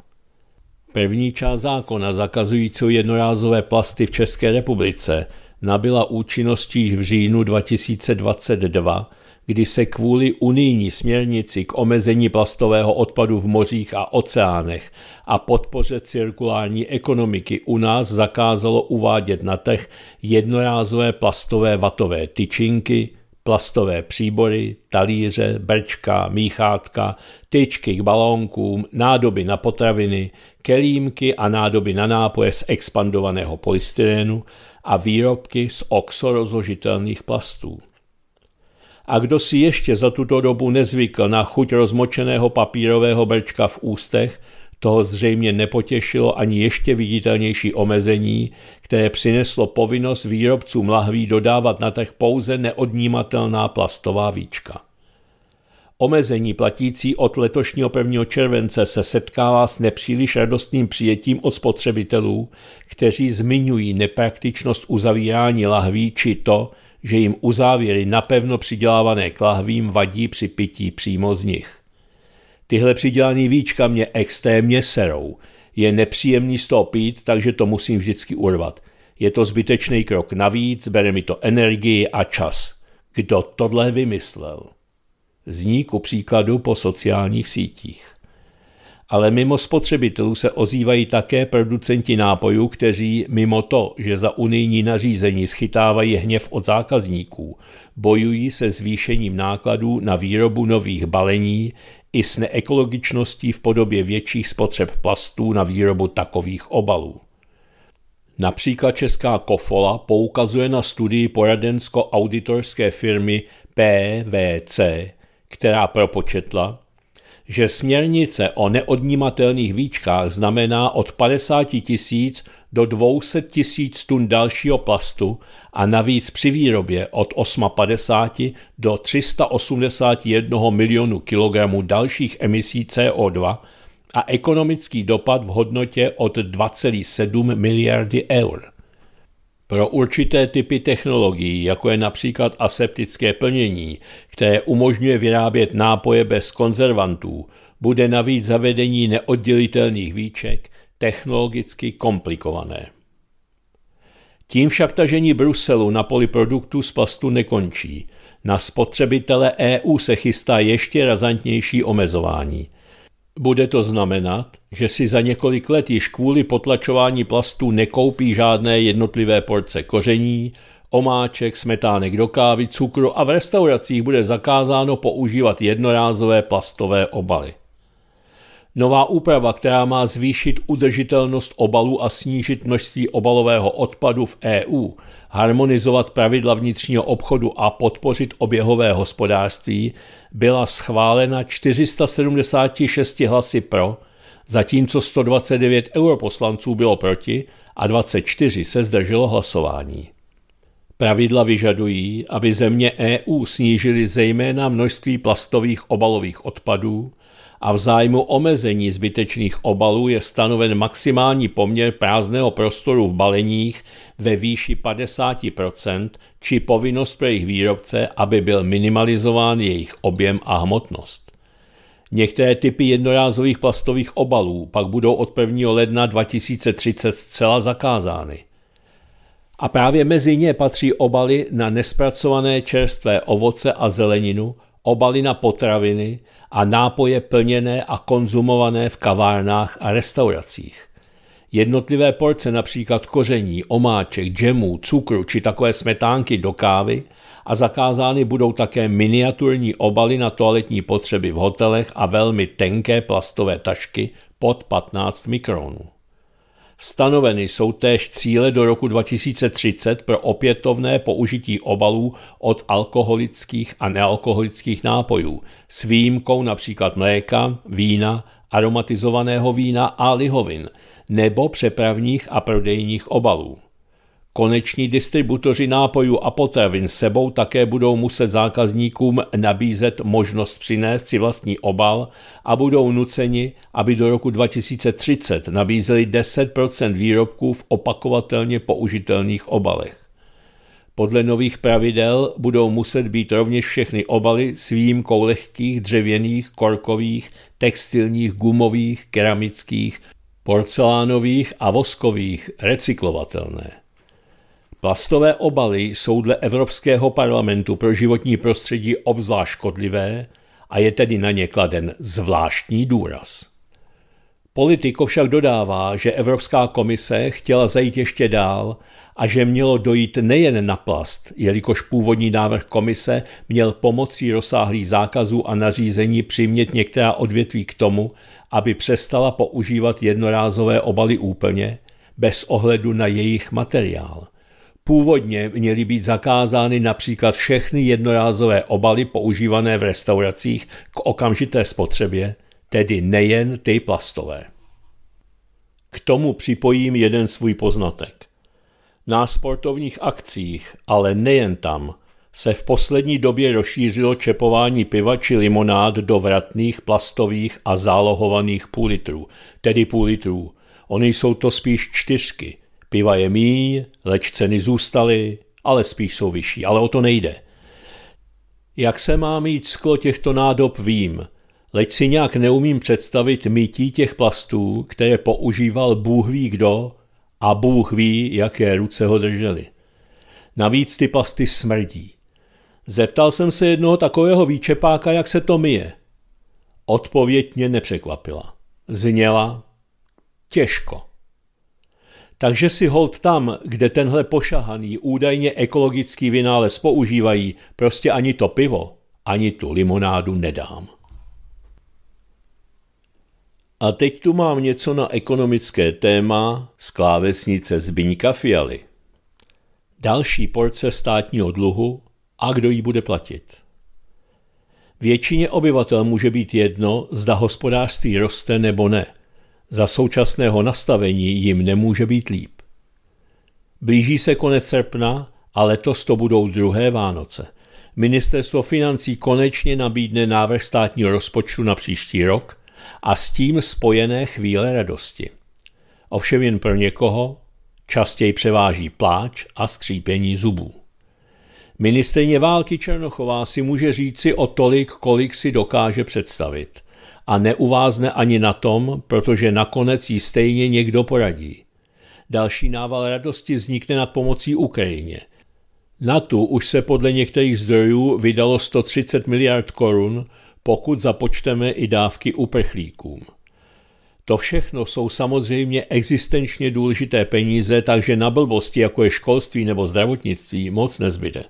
První část zákona zakazující jednorázové plasty v České republice nabyla již v říjnu 2022 kdy se kvůli unijní směrnici k omezení plastového odpadu v mořích a oceánech a podpoře cirkulární ekonomiky u nás zakázalo uvádět na trh jednorázové plastové vatové tyčinky, plastové příbory, talíře, brčka, míchátka, tyčky k balónkům, nádoby na potraviny, kelímky a nádoby na nápoje z expandovaného polystyrenu a výrobky z oxorozložitelných plastů. A kdo si ještě za tuto dobu nezvykl na chuť rozmočeného papírového brčka v ústech, toho zřejmě nepotěšilo ani ještě viditelnější omezení, které přineslo povinnost výrobcům lahví dodávat na trh pouze neodnímatelná plastová víčka. Omezení platící od letošního 1. července se setkává s nepříliš radostným přijetím od spotřebitelů, kteří zmiňují nepraktičnost uzavírání lahví či to, že jim uzávěry napevno přidělávané klahvím vadí při pití přímo z nich. Tyhle přidělaný víčka mě extrémně serou. Je nepříjemný z toho pít, takže to musím vždycky urvat. Je to zbytečný krok navíc, bere mi to energii a čas. Kdo tohle vymyslel? Zní ku příkladu po sociálních sítích ale mimo spotřebitelů se ozývají také producenti nápojů, kteří mimo to, že za unijní nařízení schytávají hněv od zákazníků, bojují se zvýšením nákladů na výrobu nových balení i s neekologičností v podobě větších spotřeb plastů na výrobu takových obalů. Například česká Kofola poukazuje na studii poradensko-auditorské firmy PVC, která propočetla, že směrnice o neodnímatelných výčkách znamená od 50 tisíc do 200 tisíc tun dalšího plastu a navíc při výrobě od 58 do 381 milionu kilogramů dalších emisí CO2 a ekonomický dopad v hodnotě od 2,7 miliardy eur. Pro určité typy technologií, jako je například aseptické plnění, které umožňuje vyrábět nápoje bez konzervantů, bude navíc zavedení neoddělitelných výček technologicky komplikované. Tím však tažení Bruselu na poli produktů z plastu nekončí. Na spotřebitele EU se chystá ještě razantnější omezování – bude to znamenat, že si za několik let již kvůli potlačování plastů nekoupí žádné jednotlivé porce koření, omáček, smetánek do kávy, cukru a v restauracích bude zakázáno používat jednorázové plastové obaly. Nová úprava, která má zvýšit udržitelnost obalů a snížit množství obalového odpadu v EU, harmonizovat pravidla vnitřního obchodu a podpořit oběhové hospodářství, byla schválena 476 hlasy pro, zatímco 129 europoslanců bylo proti a 24 se zdrželo hlasování. Pravidla vyžadují, aby země EU snížily zejména množství plastových obalových odpadů, a v zájmu omezení zbytečných obalů je stanoven maximální poměr prázdného prostoru v baleních ve výši 50% či povinnost pro jejich výrobce, aby byl minimalizován jejich objem a hmotnost. Některé typy jednorázových plastových obalů pak budou od 1. ledna 2030 zcela zakázány. A právě mezi ně patří obaly na nespracované čerstvé ovoce a zeleninu, obaly na potraviny a nápoje plněné a konzumované v kavárnách a restauracích. Jednotlivé porce například koření, omáček, džemů, cukru či takové smetánky do kávy a zakázány budou také miniaturní obaly na toaletní potřeby v hotelech a velmi tenké plastové tašky pod 15 mikronů. Stanoveny jsou též cíle do roku 2030 pro opětovné použití obalů od alkoholických a nealkoholických nápojů, s výjimkou například mléka, vína, aromatizovaného vína a lihovin, nebo přepravních a prodejních obalů. Koneční distributoři nápojů a potravin sebou také budou muset zákazníkům nabízet možnost přinést si vlastní obal a budou nuceni, aby do roku 2030 nabízeli 10 výrobků v opakovatelně použitelných obalech. Podle nových pravidel budou muset být rovněž všechny obaly s výjimkou lehkých, dřevěných, korkových, textilních, gumových, keramických, porcelánových a voskových recyklovatelné. Plastové obaly jsou dle Evropského parlamentu pro životní prostředí obzvlášť škodlivé a je tedy na ně kladen zvláštní důraz. Politiko však dodává, že Evropská komise chtěla zajít ještě dál a že mělo dojít nejen na plast, jelikož původní návrh komise měl pomocí rozsáhlých zákazů a nařízení přimět některá odvětví k tomu, aby přestala používat jednorázové obaly úplně, bez ohledu na jejich materiál – Původně měly být zakázány například všechny jednorázové obaly používané v restauracích k okamžité spotřebě, tedy nejen ty plastové. K tomu připojím jeden svůj poznatek. Na sportovních akcích, ale nejen tam, se v poslední době rozšířilo čepování piva či limonád do vratných, plastových a zálohovaných půl litrů, tedy půl litrů. Ony jsou to spíš čtyřky – Piva je míň, leč ceny zůstaly, ale spíš jsou vyšší, ale o to nejde. Jak se má mít sklo těchto nádob, vím, leč si nějak neumím představit mítí těch plastů, které používal Bůh ví kdo a Bůh ví, jaké ruce ho drželi. Navíc ty pasty smrdí. Zeptal jsem se jednoho takového výčepáka, jak se to myje. Odpověď mě nepřekvapila. Zněla těžko. Takže si hold tam, kde tenhle pošahaný, údajně ekologický vynález používají, prostě ani to pivo, ani tu limonádu nedám. A teď tu mám něco na ekonomické téma z klávesnice Zbiňka Fialy. Další porce státního dluhu a kdo ji bude platit. Většině obyvatel může být jedno, zda hospodářství roste nebo ne – za současného nastavení jim nemůže být líp. Blíží se konec srpna a letos to budou druhé Vánoce. Ministerstvo financí konečně nabídne návrh státního rozpočtu na příští rok a s tím spojené chvíle radosti. Ovšem jen pro někoho častěji převáží pláč a skřípení zubů. Ministrině války Černochová si může říci o tolik, kolik si dokáže představit – a neuvázne ani na tom, protože nakonec jí stejně někdo poradí. Další nával radosti vznikne nad pomocí Ukrajině. Na tu už se podle některých zdrojů vydalo 130 miliard korun, pokud započteme i dávky uprchlíkům. To všechno jsou samozřejmě existenčně důležité peníze, takže na blbosti, jako je školství nebo zdravotnictví, moc nezbyde.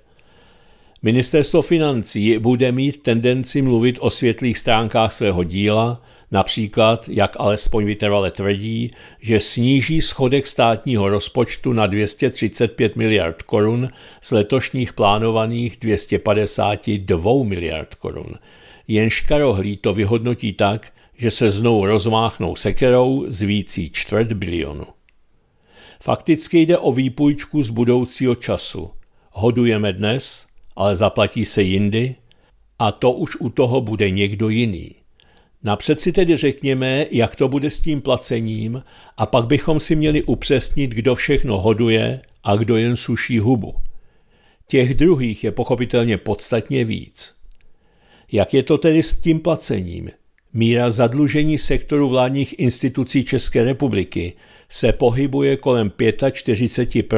Ministerstvo financí bude mít tendenci mluvit o světlých stránkách svého díla, například, jak alespoň vytrvale tvrdí, že sníží schodek státního rozpočtu na 235 miliard korun z letošních plánovaných 252 miliard korun. Jen škarohlí to vyhodnotí tak, že se znovu rozmáchnou sekerou z vící čtvrt bilionu. Fakticky jde o výpůjčku z budoucího času. Hodujeme dnes – ale zaplatí se jindy a to už u toho bude někdo jiný. Napřed si tedy řekněme, jak to bude s tím placením a pak bychom si měli upřesnit, kdo všechno hoduje a kdo jen suší hubu. Těch druhých je pochopitelně podstatně víc. Jak je to tedy s tím placením? Míra zadlužení sektoru vládních institucí České republiky se pohybuje kolem 45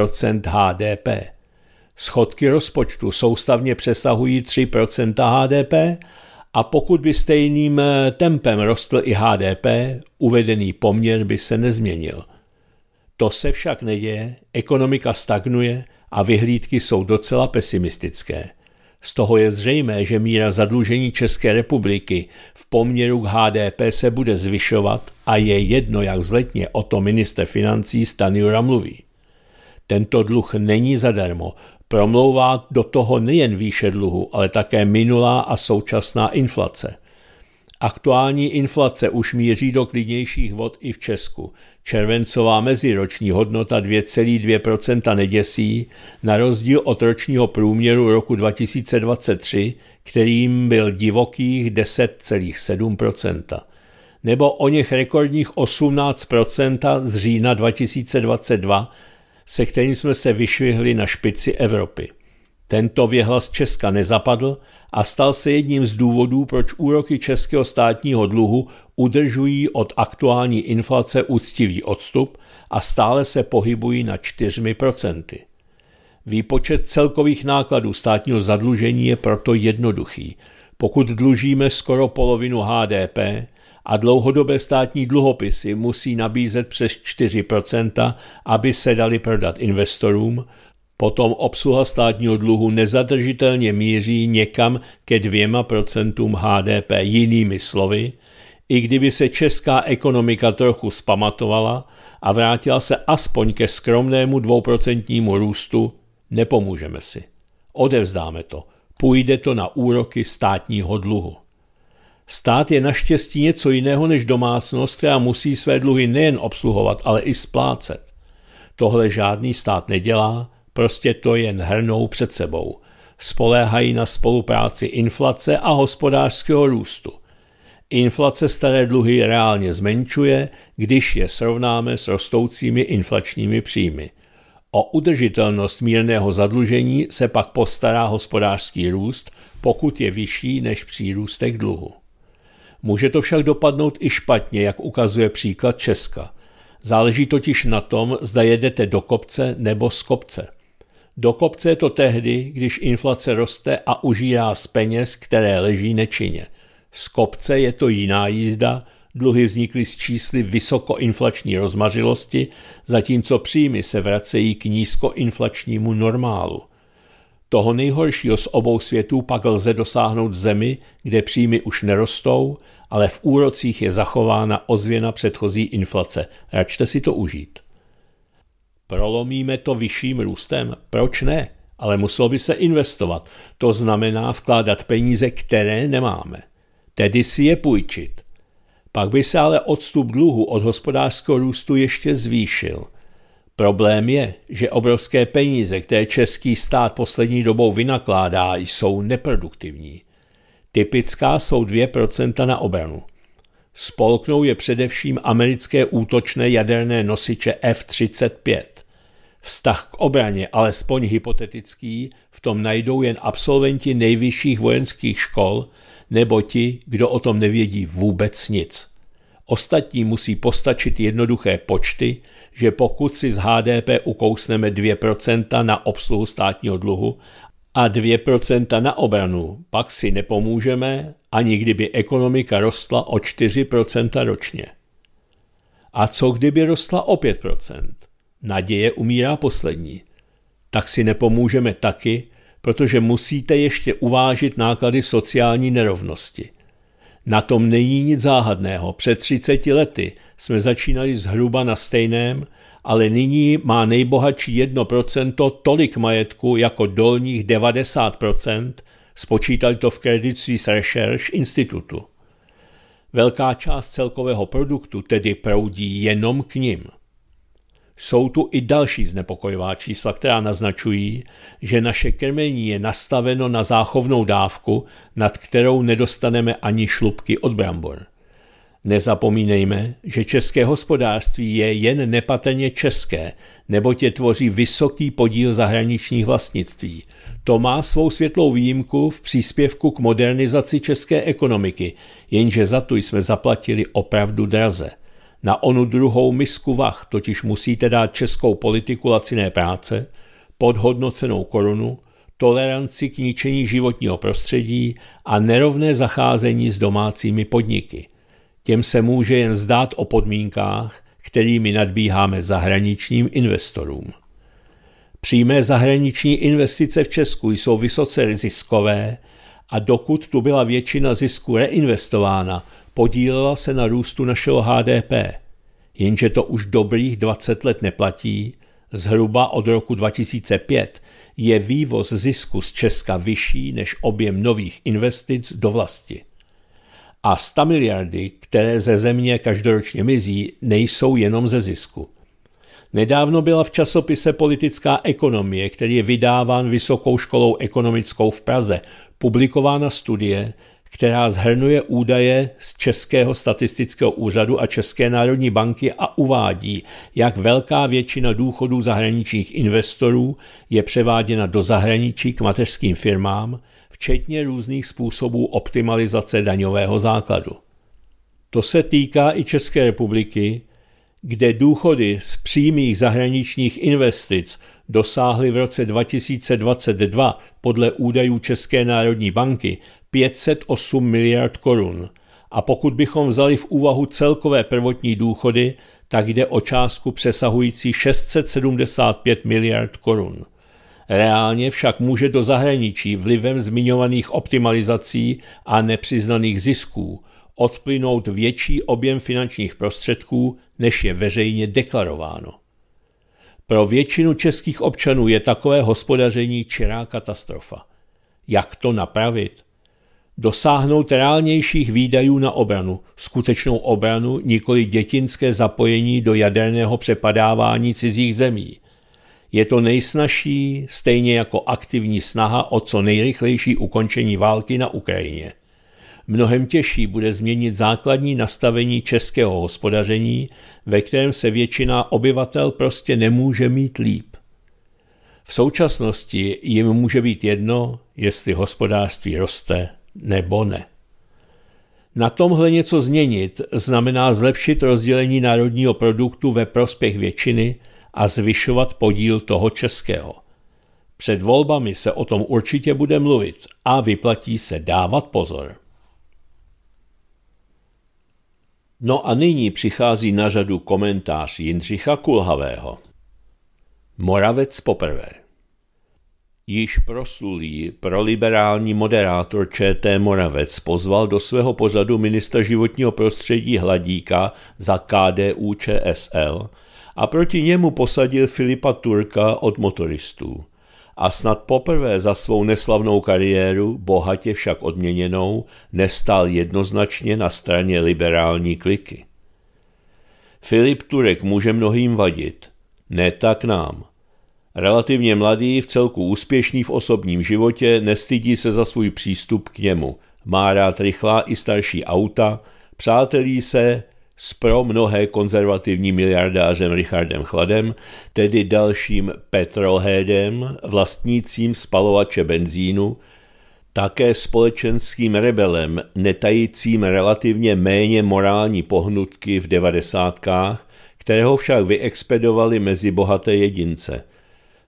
HDP. Schodky rozpočtu soustavně přesahují 3 HDP a pokud by stejným eh, tempem rostl i HDP, uvedený poměr by se nezměnil. To se však neděje, ekonomika stagnuje a vyhlídky jsou docela pesimistické. Z toho je zřejmé, že míra zadlužení České republiky v poměru k HDP se bude zvyšovat a je jedno, jak vzletně o to minister financí Stanjura mluví. Tento dluh není zadarmo, Promlouvá do toho nejen výše dluhu, ale také minulá a současná inflace. Aktuální inflace už míří do klidnějších vod i v Česku. Červencová meziroční hodnota 2,2% neděsí, na rozdíl od ročního průměru roku 2023, kterým byl divokých 10,7%, nebo o něch rekordních 18% z října 2022, se kterým jsme se vyšvihli na špici Evropy. Tento věhlas Česka nezapadl a stal se jedním z důvodů, proč úroky českého státního dluhu udržují od aktuální inflace úctivý odstup a stále se pohybují na 4%. Výpočet celkových nákladů státního zadlužení je proto jednoduchý. Pokud dlužíme skoro polovinu HDP, a dlouhodobé státní dluhopisy musí nabízet přes 4 aby se dali prodat investorům, potom obsluha státního dluhu nezadržitelně míří někam ke dvěma procentům HDP. Jinými slovy, i kdyby se česká ekonomika trochu spamatovala a vrátila se aspoň ke skromnému dvouprocentnímu růstu, nepomůžeme si. Odevzdáme to. Půjde to na úroky státního dluhu. Stát je naštěstí něco jiného než domácnost, která musí své dluhy nejen obsluhovat, ale i splácet. Tohle žádný stát nedělá, prostě to jen hrnou před sebou. Spoléhají na spolupráci inflace a hospodářského růstu. Inflace staré dluhy reálně zmenšuje, když je srovnáme s rostoucími inflačními příjmy. O udržitelnost mírného zadlužení se pak postará hospodářský růst, pokud je vyšší než přírůstek dluhu. Může to však dopadnout i špatně, jak ukazuje příklad Česka. Záleží totiž na tom, zda jedete do kopce nebo z kopce. Do kopce je to tehdy, když inflace roste a užírá z peněz, které leží nečině. Z kopce je to jiná jízda, dluhy vznikly z čísly vysokoinflační rozmařilosti, zatímco příjmy se vracejí k nízkoinflačnímu normálu. Toho nejhoršího z obou světů pak lze dosáhnout zemi, kde příjmy už nerostou, ale v úrocích je zachována ozvěna předchozí inflace. Račte si to užít. Prolomíme to vyšším růstem? Proč ne? Ale muselo by se investovat. To znamená vkládat peníze, které nemáme. Tedy si je půjčit. Pak by se ale odstup dluhu od hospodářského růstu ještě zvýšil. Problém je, že obrovské peníze, které český stát poslední dobou vynakládá, jsou neproduktivní. Typická jsou 2% na obranu. Spolknou je především americké útočné jaderné nosiče F-35. Vztah k obraně, alespoň hypotetický, v tom najdou jen absolventi nejvyšších vojenských škol nebo ti, kdo o tom nevědí vůbec nic. Ostatní musí postačit jednoduché počty, že pokud si z HDP ukousneme 2% na obsluhu státního dluhu a 2% na obranu, pak si nepomůžeme, ani kdyby ekonomika rostla o 4% ročně. A co kdyby rostla o 5%? Naděje umírá poslední. Tak si nepomůžeme taky, protože musíte ještě uvážit náklady sociální nerovnosti. Na tom není nic záhadného. Před 30 lety jsme začínali zhruba na stejném, ale nyní má nejbohatší 1% tolik majetku jako dolních 90%, spočítali to v Credit Suisse Research institutu. Velká část celkového produktu tedy proudí jenom k ním. Jsou tu i další znepokojivá čísla, která naznačují, že naše krmení je nastaveno na záchovnou dávku, nad kterou nedostaneme ani šlubky od brambor. Nezapomínejme, že české hospodářství je jen nepatrně české, nebo tě tvoří vysoký podíl zahraničních vlastnictví. To má svou světlou výjimku v příspěvku k modernizaci české ekonomiky, jenže za tu jsme zaplatili opravdu draze. Na onu druhou misku vach totiž musíte dát českou politiku laciné práce, podhodnocenou korunu, toleranci k ničení životního prostředí a nerovné zacházení s domácími podniky – těm se může jen zdát o podmínkách, kterými nadbíháme zahraničním investorům. Přímé zahraniční investice v Česku jsou vysoce ziskové a dokud tu byla většina zisku reinvestována, podílela se na růstu našeho HDP. Jenže to už dobrých 20 let neplatí, zhruba od roku 2005 je vývoz zisku z Česka vyšší než objem nových investic do vlasti a 100 miliardy, které ze země každoročně mizí, nejsou jenom ze zisku. Nedávno byla v časopise Politická ekonomie, který je vydáván Vysokou školou ekonomickou v Praze, publikována studie, která zhrnuje údaje z Českého statistického úřadu a České národní banky a uvádí, jak velká většina důchodů zahraničních investorů je převáděna do zahraničí k mateřským firmám, včetně různých způsobů optimalizace daňového základu. To se týká i České republiky, kde důchody z přímých zahraničních investic dosáhly v roce 2022 podle údajů České národní banky 508 miliard korun. A pokud bychom vzali v úvahu celkové prvotní důchody, tak jde o částku přesahující 675 miliard korun. Reálně však může do zahraničí vlivem zmiňovaných optimalizací a nepřiznaných zisků odplynout větší objem finančních prostředků, než je veřejně deklarováno. Pro většinu českých občanů je takové hospodaření čirá katastrofa. Jak to napravit? Dosáhnout reálnějších výdajů na obranu, skutečnou obranu, nikoli dětinské zapojení do jaderného přepadávání cizích zemí – je to nejsnažší, stejně jako aktivní snaha o co nejrychlejší ukončení války na Ukrajině. Mnohem těžší bude změnit základní nastavení českého hospodaření, ve kterém se většina obyvatel prostě nemůže mít líp. V současnosti jim může být jedno, jestli hospodářství roste nebo ne. Na tomhle něco změnit znamená zlepšit rozdělení národního produktu ve prospěch většiny – a zvyšovat podíl toho českého. Před volbami se o tom určitě bude mluvit a vyplatí se dávat pozor. No a nyní přichází na řadu komentář Jindřicha Kulhavého. Moravec poprvé. Již proslulý proliberální moderátor ČT Moravec pozval do svého pořadu ministra životního prostředí Hladíka za KDU ČSL – a proti němu posadil Filipa Turka od motoristů. A snad poprvé za svou neslavnou kariéru, bohatě však odměněnou, nestál jednoznačně na straně liberální kliky. Filip Turek může mnohým vadit, ne tak nám. Relativně mladý, v celku úspěšný v osobním životě, nestydí se za svůj přístup k němu. Má rád rychlá i starší auta, přátelí se s pro mnohé konzervativním miliardářem Richardem Chladem, tedy dalším petrolheadem, vlastnícím spalovače benzínu, také společenským rebelem, netajícím relativně méně morální pohnutky v devadesátkách, kterého však vyexpedovali mezi bohaté jedince.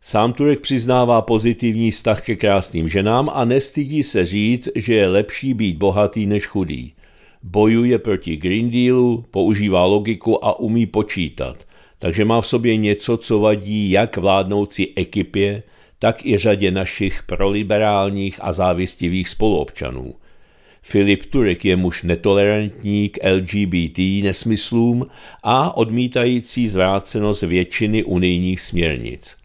Sám Turek přiznává pozitivní vztah ke krásným ženám a nestydí se říct, že je lepší být bohatý než chudý bojuje proti Green Dealu, používá logiku a umí počítat. Takže má v sobě něco, co vadí jak vládnoucí ekipě, tak i řadě našich proliberálních a závistivých spoluobčanů. Filip Turek je muž netolerantní k LGBT nesmyslům a odmítající zvrácenost většiny unijních směrnic.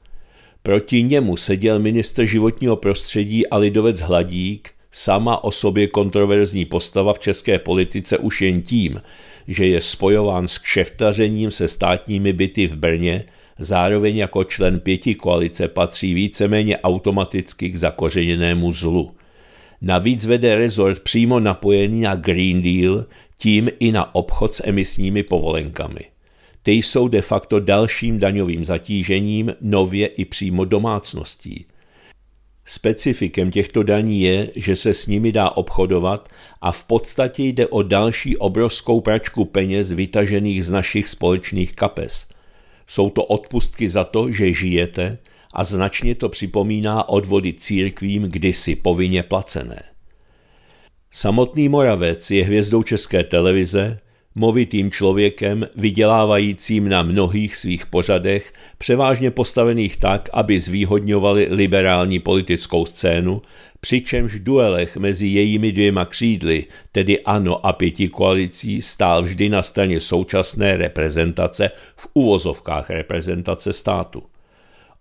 Proti němu seděl ministr životního prostředí a lidovec Hladík, sama o sobě kontroverzní postava v české politice už jen tím, že je spojován s kšeftařením se státními byty v Brně, zároveň jako člen pěti koalice patří víceméně automaticky k zakořeněnému zlu. Navíc vede rezort přímo napojený na Green Deal, tím i na obchod s emisními povolenkami. Ty jsou de facto dalším daňovým zatížením nově i přímo domácností – Specifikem těchto daní je, že se s nimi dá obchodovat a v podstatě jde o další obrovskou pračku peněz vytažených z našich společných kapes. Jsou to odpustky za to, že žijete a značně to připomíná odvody církvím kdysi povinně placené. Samotný Moravec je hvězdou české televize, movitým člověkem, vydělávajícím na mnohých svých pořadech, převážně postavených tak, aby zvýhodňovali liberální politickou scénu, přičemž v duelech mezi jejími dvěma křídly, tedy ANO a pěti koalicí, stál vždy na straně současné reprezentace v uvozovkách reprezentace státu.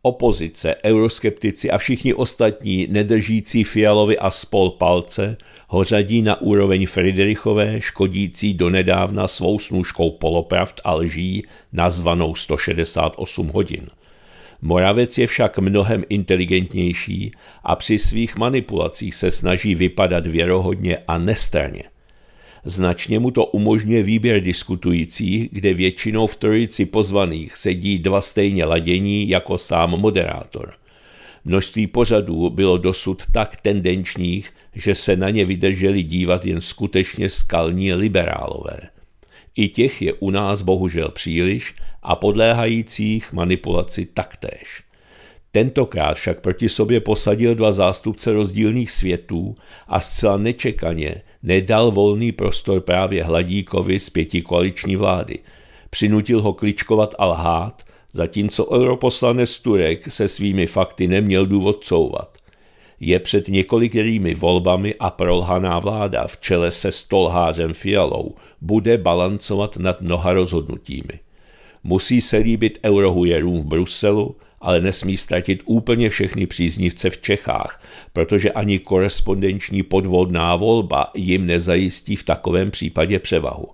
Opozice, euroskeptici a všichni ostatní nedržící Fialovi a spol palce ho řadí na úroveň Friderichové, škodící donedávna svou snůžkou polopravd a lží nazvanou 168 hodin. Moravec je však mnohem inteligentnější a při svých manipulacích se snaží vypadat věrohodně a nestraně – Značně mu to umožňuje výběr diskutujících, kde většinou v trojici pozvaných sedí dva stejně ladění jako sám moderátor. Množství pořadů bylo dosud tak tendenčních, že se na ně vydrželi dívat jen skutečně skalní liberálové. I těch je u nás bohužel příliš a podléhajících manipulaci taktéž. Tentokrát však proti sobě posadil dva zástupce rozdílných světů a zcela nečekaně nedal volný prostor právě Hladíkovi z koaliční vlády. Přinutil ho kličkovat a lhát, zatímco europoslanec Turek se svými fakty neměl důvod couvat. Je před několikerými volbami a prolhaná vláda v čele se stolhářem Fialou bude balancovat nad mnoha rozhodnutími. Musí se líbit eurohujerům v Bruselu, ale nesmí ztratit úplně všechny příznivce v Čechách, protože ani korespondenční podvodná volba jim nezajistí v takovém případě převahu.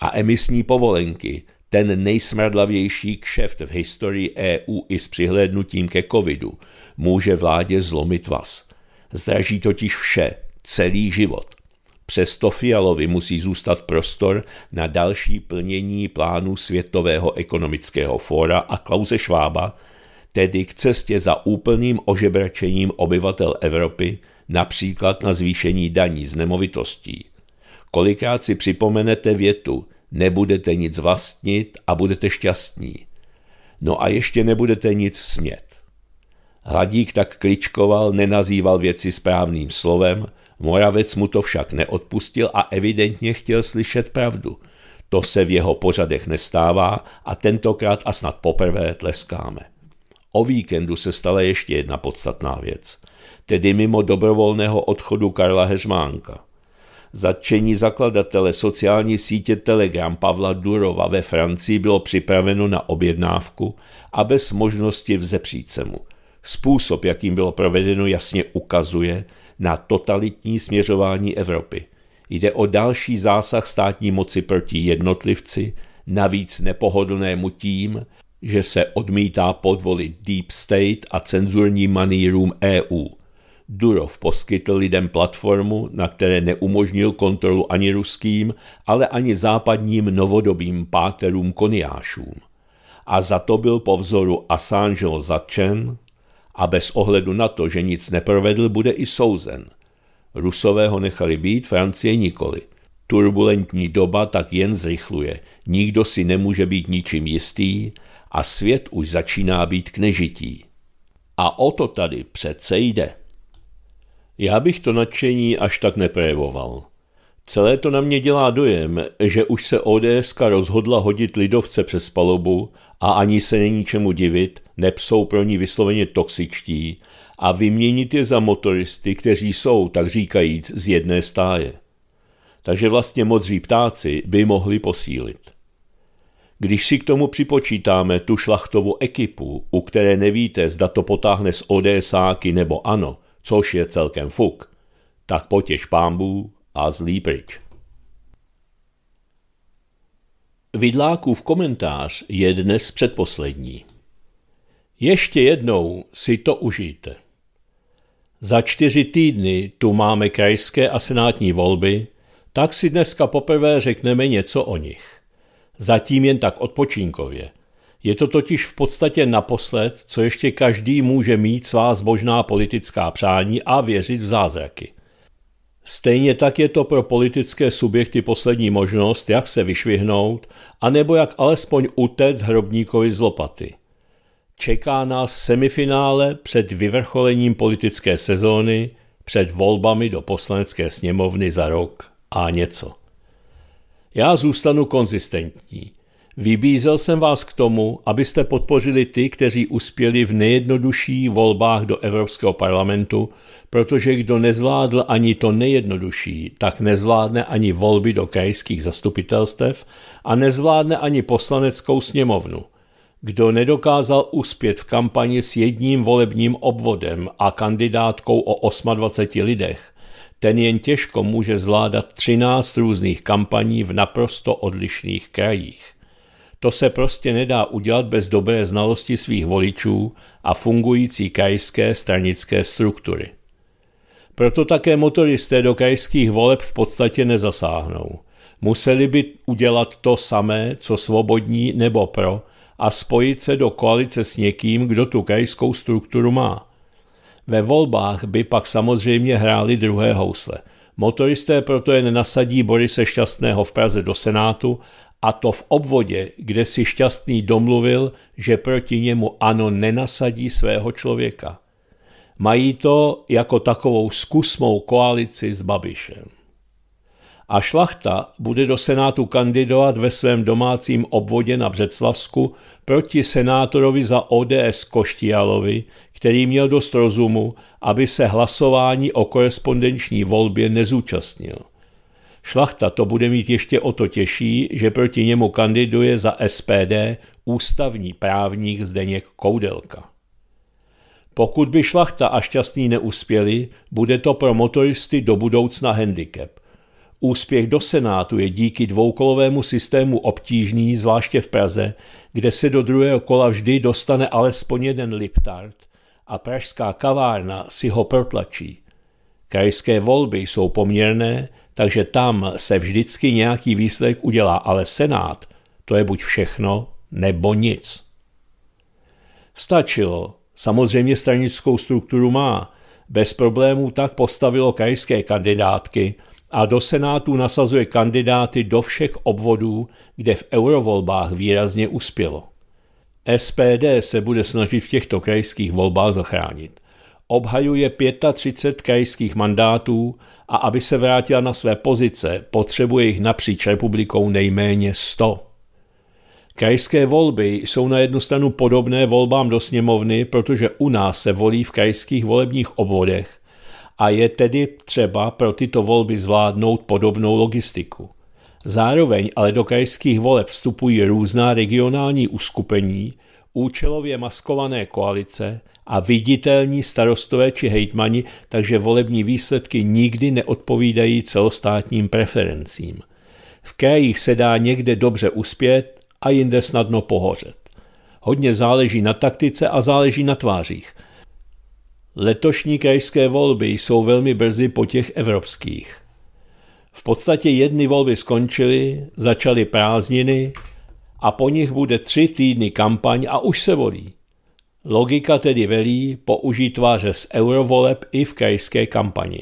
A emisní povolenky, ten nejsmradlavější kšeft v historii EU i s přihlédnutím ke covidu, může vládě zlomit vás. Zdraží totiž vše, celý život. Přesto Fialovi musí zůstat prostor na další plnění plánu Světového ekonomického fóra a Klauze Švába, tedy k cestě za úplným ožebračením obyvatel Evropy, například na zvýšení daní z nemovitostí. Kolikrát si připomenete větu nebudete nic vlastnit a budete šťastní. No a ještě nebudete nic smět. Hladík tak kličkoval, nenazýval věci správným slovem, Moravec mu to však neodpustil a evidentně chtěl slyšet pravdu. To se v jeho pořadech nestává a tentokrát a snad poprvé tleskáme. O víkendu se stala ještě jedna podstatná věc, tedy mimo dobrovolného odchodu Karla Heřmánka. Zatčení zakladatele sociální sítě Telegram Pavla Durova ve Francii bylo připraveno na objednávku a bez možnosti vzepřít se mu. Způsob, jakým bylo provedeno, jasně ukazuje na totalitní směřování Evropy. Jde o další zásah státní moci proti jednotlivci, navíc nepohodlnému tím, že se odmítá podvolit Deep State a cenzurní manírům EU. Durov poskytl lidem platformu, na které neumožnil kontrolu ani ruským, ale ani západním novodobým páterům koniášům. A za to byl po vzoru Assange zatčen a bez ohledu na to, že nic neprovedl, bude i souzen. Rusové ho nechali být, Francie nikoli. Turbulentní doba tak jen zrychluje. Nikdo si nemůže být ničím jistý a svět už začíná být knežití. A o to tady přece jde. Já bych to nadšení až tak neprojevoval. Celé to na mě dělá dojem, že už se ODS rozhodla hodit lidovce přes palubu a ani se není čemu divit, nepsou pro ní vysloveně toxičtí a vyměnit je za motoristy, kteří jsou, tak říkajíc, z jedné stáje. Takže vlastně modří ptáci by mohli posílit. Když si k tomu připočítáme tu šlachtovou ekipu, u které nevíte, zda to potáhne z ODSáky nebo ano, což je celkem fuk, tak potěž pámbů a zlý pryč. Vidlákův komentář je dnes předposlední. Ještě jednou si to užijte. Za čtyři týdny tu máme krajské a senátní volby, tak si dneska poprvé řekneme něco o nich. Zatím jen tak odpočinkově. Je to totiž v podstatě naposled, co ještě každý může mít svá zbožná politická přání a věřit v zázraky. Stejně tak je to pro politické subjekty poslední možnost, jak se vyšvihnout, anebo jak alespoň utéct hrobníkovi z lopaty. Čeká nás semifinále před vyvrcholením politické sezóny, před volbami do poslanecké sněmovny za rok a něco. Já zůstanu konzistentní. Vybízel jsem vás k tomu, abyste podpořili ty, kteří uspěli v nejjednodušší volbách do Evropského parlamentu, protože kdo nezvládl ani to nejjednodušší, tak nezvládne ani volby do krajských zastupitelstev a nezvládne ani poslaneckou sněmovnu. Kdo nedokázal uspět v kampani s jedním volebním obvodem a kandidátkou o 28 lidech, ten jen těžko může zvládat 13 různých kampaní v naprosto odlišných krajích. To se prostě nedá udělat bez dobré znalosti svých voličů a fungující krajské stranické struktury. Proto také motoristé do krajských voleb v podstatě nezasáhnou. Museli by udělat to samé, co svobodní nebo pro, a spojit se do koalice s někým, kdo tu krajskou strukturu má – ve volbách by pak samozřejmě hráli druhé housle. Motoristé proto jen nasadí Borise Šťastného v Praze do Senátu a to v obvodě, kde si Šťastný domluvil, že proti němu ano nenasadí svého člověka. Mají to jako takovou zkusmou koalici s Babišem a šlachta bude do Senátu kandidovat ve svém domácím obvodě na Břeclavsku proti senátorovi za ODS Koštialovi, který měl dost rozumu, aby se hlasování o korespondenční volbě nezúčastnil. Šlachta to bude mít ještě o to těžší, že proti němu kandiduje za SPD ústavní právník Zdeněk Koudelka. Pokud by šlachta a šťastný neuspěli, bude to pro motoristy do budoucna handicap. Úspěch do Senátu je díky dvoukolovému systému obtížný, zvláště v Praze, kde se do druhého kola vždy dostane alespoň jeden liptart a pražská kavárna si ho protlačí. Krajské volby jsou poměrné, takže tam se vždycky nějaký výsledek udělá, ale Senát to je buď všechno nebo nic. Stačilo. Samozřejmě stranickou strukturu má. Bez problémů tak postavilo krajské kandidátky – a do Senátu nasazuje kandidáty do všech obvodů, kde v eurovolbách výrazně uspělo. SPD se bude snažit v těchto krajských volbách zachránit. Obhajuje 35 krajských mandátů a aby se vrátila na své pozice, potřebuje jich napříč republikou nejméně 100. Krajské volby jsou na jednu stranu podobné volbám do sněmovny, protože u nás se volí v krajských volebních obvodech, a je tedy třeba pro tyto volby zvládnout podobnou logistiku. Zároveň ale do krajských voleb vstupují různá regionální uskupení, účelově maskované koalice a viditelní starostové či hejtmani, takže volební výsledky nikdy neodpovídají celostátním preferencím. V krajích se dá někde dobře uspět a jinde snadno pohořet. Hodně záleží na taktice a záleží na tvářích – Letošní krajské volby jsou velmi brzy po těch evropských. V podstatě jedny volby skončily, začaly prázdniny a po nich bude tři týdny kampaň a už se volí. Logika tedy velí použít tváře z eurovoleb i v krajské kampani.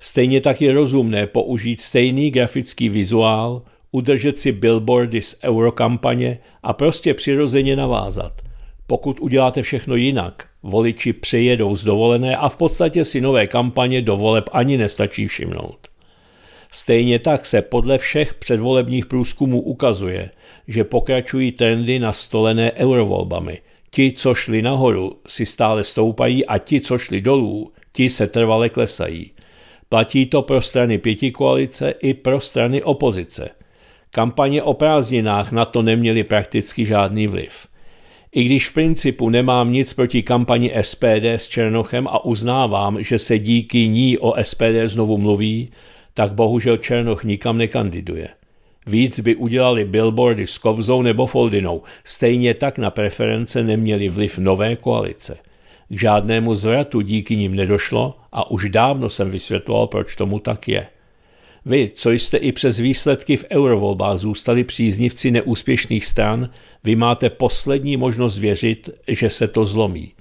Stejně tak je rozumné použít stejný grafický vizuál, udržet si billboardy z eurokampaně a prostě přirozeně navázat – pokud uděláte všechno jinak, voliči přejedou z dovolené a v podstatě si nové kampaně do voleb ani nestačí všimnout. Stejně tak se podle všech předvolebních průzkumů ukazuje, že pokračují trendy nastolené eurovolbami. Ti, co šli nahoru, si stále stoupají a ti, co šli dolů, ti se trvale klesají. Platí to pro strany pěti koalice i pro strany opozice. Kampaně o prázdninách na to neměly prakticky žádný vliv. I když v principu nemám nic proti kampani SPD s Černochem a uznávám, že se díky ní o SPD znovu mluví, tak bohužel Černoch nikam nekandiduje. Víc by udělali billboardy s Kobzou nebo Foldinou, stejně tak na preference neměli vliv nové koalice. K žádnému zvratu díky nim nedošlo a už dávno jsem vysvětloval, proč tomu tak je. Vy, co jste i přes výsledky v eurovolbách zůstali příznivci neúspěšných stran, vy máte poslední možnost věřit, že se to zlomí.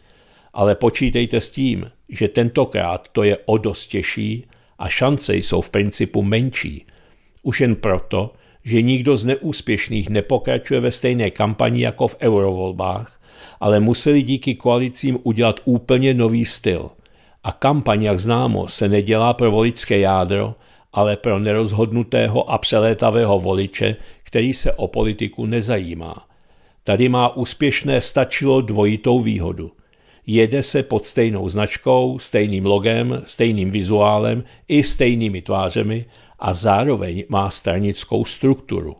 Ale počítejte s tím, že tentokrát to je o dost těžší a šance jsou v principu menší. Už jen proto, že nikdo z neúspěšných nepokračuje ve stejné kampani jako v eurovolbách, ale museli díky koalicím udělat úplně nový styl. A kampaň, jak známo, se nedělá pro voličské jádro, ale pro nerozhodnutého a přelétavého voliče, který se o politiku nezajímá. Tady má úspěšné stačilo dvojitou výhodu. Jede se pod stejnou značkou, stejným logem, stejným vizuálem i stejnými tvářemi a zároveň má stranickou strukturu.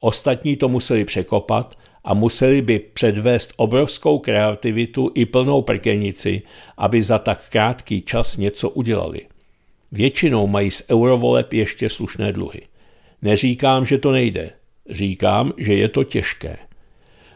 Ostatní to museli překopat a museli by předvést obrovskou kreativitu i plnou prkenici, aby za tak krátký čas něco udělali. Většinou mají z eurovoleb ještě slušné dluhy. Neříkám, že to nejde. Říkám, že je to těžké.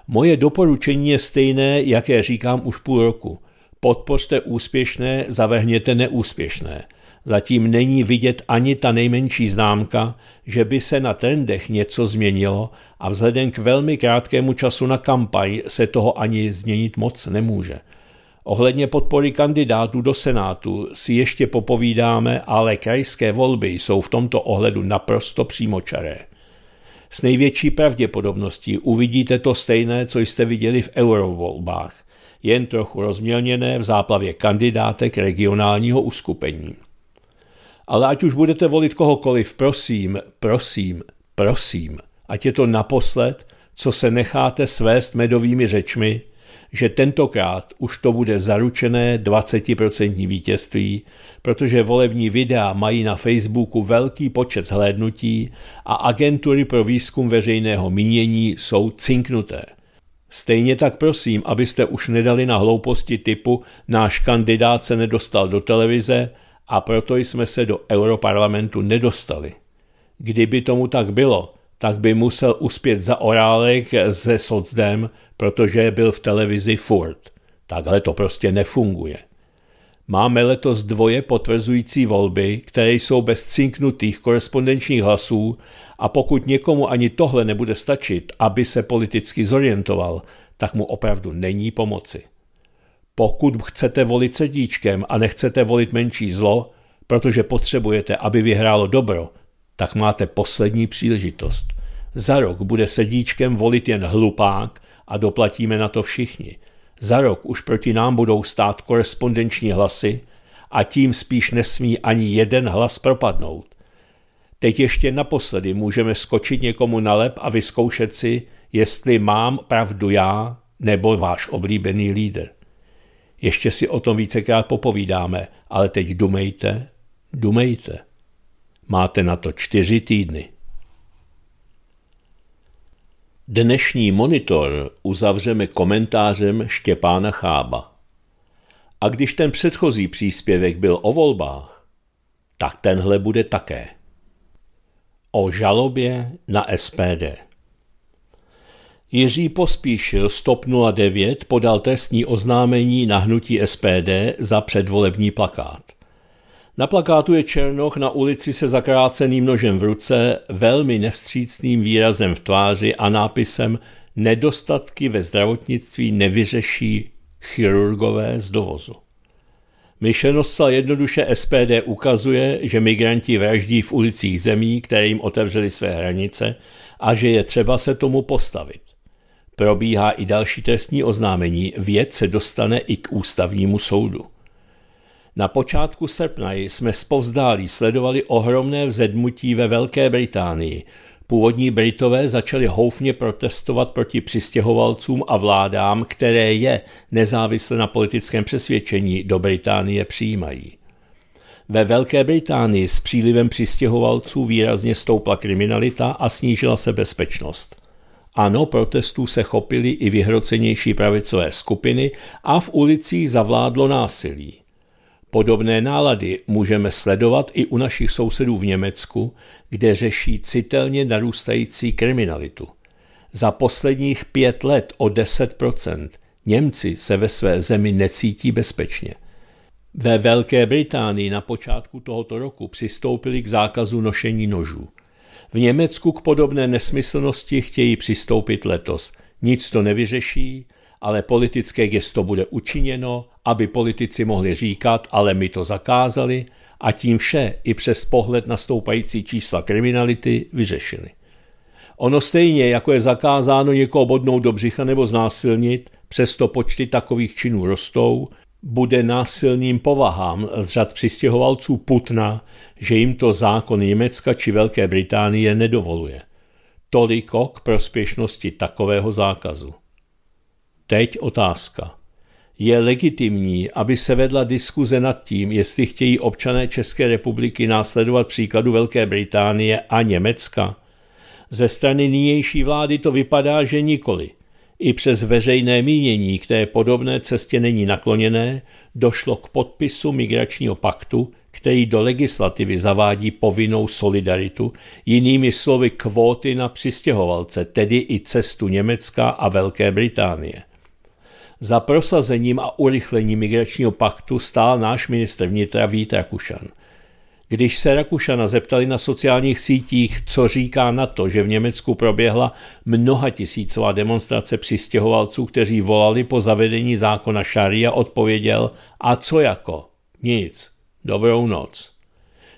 Moje doporučení je stejné, jaké říkám už půl roku. Podpořte úspěšné, zavehněte neúspěšné. Zatím není vidět ani ta nejmenší známka, že by se na trendech něco změnilo a vzhledem k velmi krátkému času na kampaň se toho ani změnit moc nemůže. Ohledně podpory kandidátů do Senátu si ještě popovídáme, ale krajské volby jsou v tomto ohledu naprosto přímočaré. S největší pravděpodobností uvidíte to stejné, co jste viděli v eurovolbách, jen trochu rozmělněné v záplavě kandidátek regionálního uskupení. Ale ať už budete volit kohokoliv, prosím, prosím, prosím, ať je to naposled, co se necháte svést medovými řečmi – že tentokrát už to bude zaručené 20% vítězství, protože volební videa mají na Facebooku velký počet zhlédnutí a agentury pro výzkum veřejného mínění jsou cinknuté. Stejně tak prosím, abyste už nedali na hlouposti typu náš kandidát se nedostal do televize a proto jsme se do Europarlamentu nedostali. Kdyby tomu tak bylo, tak by musel uspět za orálek se socdem, protože byl v televizi furt. Takhle to prostě nefunguje. Máme letos dvoje potvrzující volby, které jsou bez cinknutých korespondenčních hlasů a pokud někomu ani tohle nebude stačit, aby se politicky zorientoval, tak mu opravdu není pomoci. Pokud chcete volit sedíčkem a nechcete volit menší zlo, protože potřebujete, aby vyhrálo dobro, tak máte poslední příležitost. Za rok bude sedíčkem volit jen hlupák a doplatíme na to všichni. Za rok už proti nám budou stát korespondenční hlasy a tím spíš nesmí ani jeden hlas propadnout. Teď ještě naposledy můžeme skočit někomu na lep a vyzkoušet si, jestli mám pravdu já nebo váš oblíbený lídr. Ještě si o tom vícekrát popovídáme, ale teď dumejte, dumejte. Máte na to čtyři týdny. Dnešní monitor uzavřeme komentářem Štěpána Chába. A když ten předchozí příspěvek byl o volbách, tak tenhle bude také. O žalobě na SPD. Jiří Pospíšil z 09 podal trestní oznámení na hnutí SPD za předvolební plakát. Na plakátu je Černoch na ulici se zakráceným nožem v ruce, velmi nevstřícným výrazem v tváři a nápisem Nedostatky ve zdravotnictví nevyřeší chirurgové z dovozu. Myšleno zcela jednoduše SPD ukazuje, že migranti vraždí v ulicích zemí, které jim otevřely své hranice a že je třeba se tomu postavit. Probíhá i další trestní oznámení, věc se dostane i k ústavnímu soudu. Na počátku srpna jsme povzdálí sledovali ohromné vzedmutí ve Velké Británii. Původní Britové začali houfně protestovat proti přistěhovalcům a vládám, které je, nezávisle na politickém přesvědčení, do Británie přijímají. Ve Velké Británii s přílivem přistěhovalců výrazně stoupla kriminalita a snížila se bezpečnost. Ano, protestů se chopily i vyhrocenější pravicové skupiny a v ulicích zavládlo násilí. Podobné nálady můžeme sledovat i u našich sousedů v Německu, kde řeší citelně narůstající kriminalitu. Za posledních pět let o 10% Němci se ve své zemi necítí bezpečně. Ve Velké Británii na počátku tohoto roku přistoupili k zákazu nošení nožů. V Německu k podobné nesmyslnosti chtějí přistoupit letos. Nic to nevyřeší, ale politické gesto bude učiněno, aby politici mohli říkat, ale my to zakázali a tím vše i přes pohled na stoupající čísla kriminality vyřešili. Ono stejně, jako je zakázáno někoho bodnout do břicha nebo znásilnit, přesto počty takových činů rostou, bude násilným povahám z řad přistěhovalců Putna, že jim to zákon Německa či Velké Británie nedovoluje. Toliko k prospěšnosti takového zákazu. Teď otázka. Je legitimní, aby se vedla diskuze nad tím, jestli chtějí občané České republiky následovat příkladu Velké Británie a Německa? Ze strany nynější vlády to vypadá, že nikoli. I přes veřejné mínění, které podobné cestě není nakloněné, došlo k podpisu migračního paktu, který do legislativy zavádí povinnou solidaritu, jinými slovy kvóty na přistěhovalce, tedy i cestu Německa a Velké Británie. Za prosazením a urychlením migračního paktu stál náš ministr vnitra Vít Rakušan. Když se Rakušana zeptali na sociálních sítích, co říká na to, že v Německu proběhla mnoha tisícová demonstrace přistěhovalců, kteří volali po zavedení zákona šaria, odpověděl a co jako? Nic. Dobrou noc.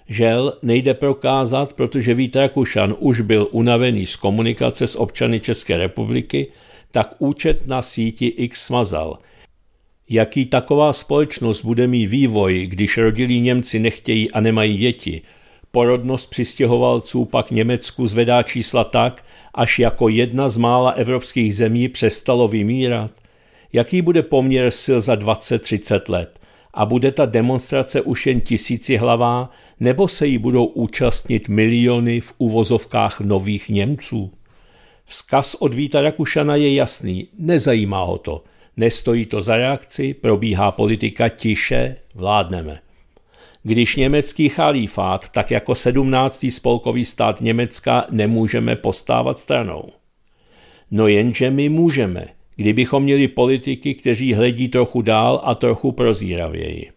Žel nejde prokázat, protože Vít Rakušan už byl unavený z komunikace s občany České republiky tak účet na síti X smazal. Jaký taková společnost bude mít vývoj, když rodilí Němci nechtějí a nemají děti? Porodnost přistěhovalců pak Německu zvedá čísla tak, až jako jedna z mála evropských zemí přestalo vymírat? Jaký bude poměr sil za 20-30 let? A bude ta demonstrace už jen tisíci hlavá, nebo se jí budou účastnit miliony v uvozovkách nových Němců? Vzkaz od Víta Rakušana je jasný, nezajímá ho to. Nestojí to za reakci, probíhá politika tiše, vládneme. Když německý chalífát, tak jako sedmnáctý spolkový stát Německa, nemůžeme postávat stranou. No jenže my můžeme, kdybychom měli politiky, kteří hledí trochu dál a trochu prozíravěji.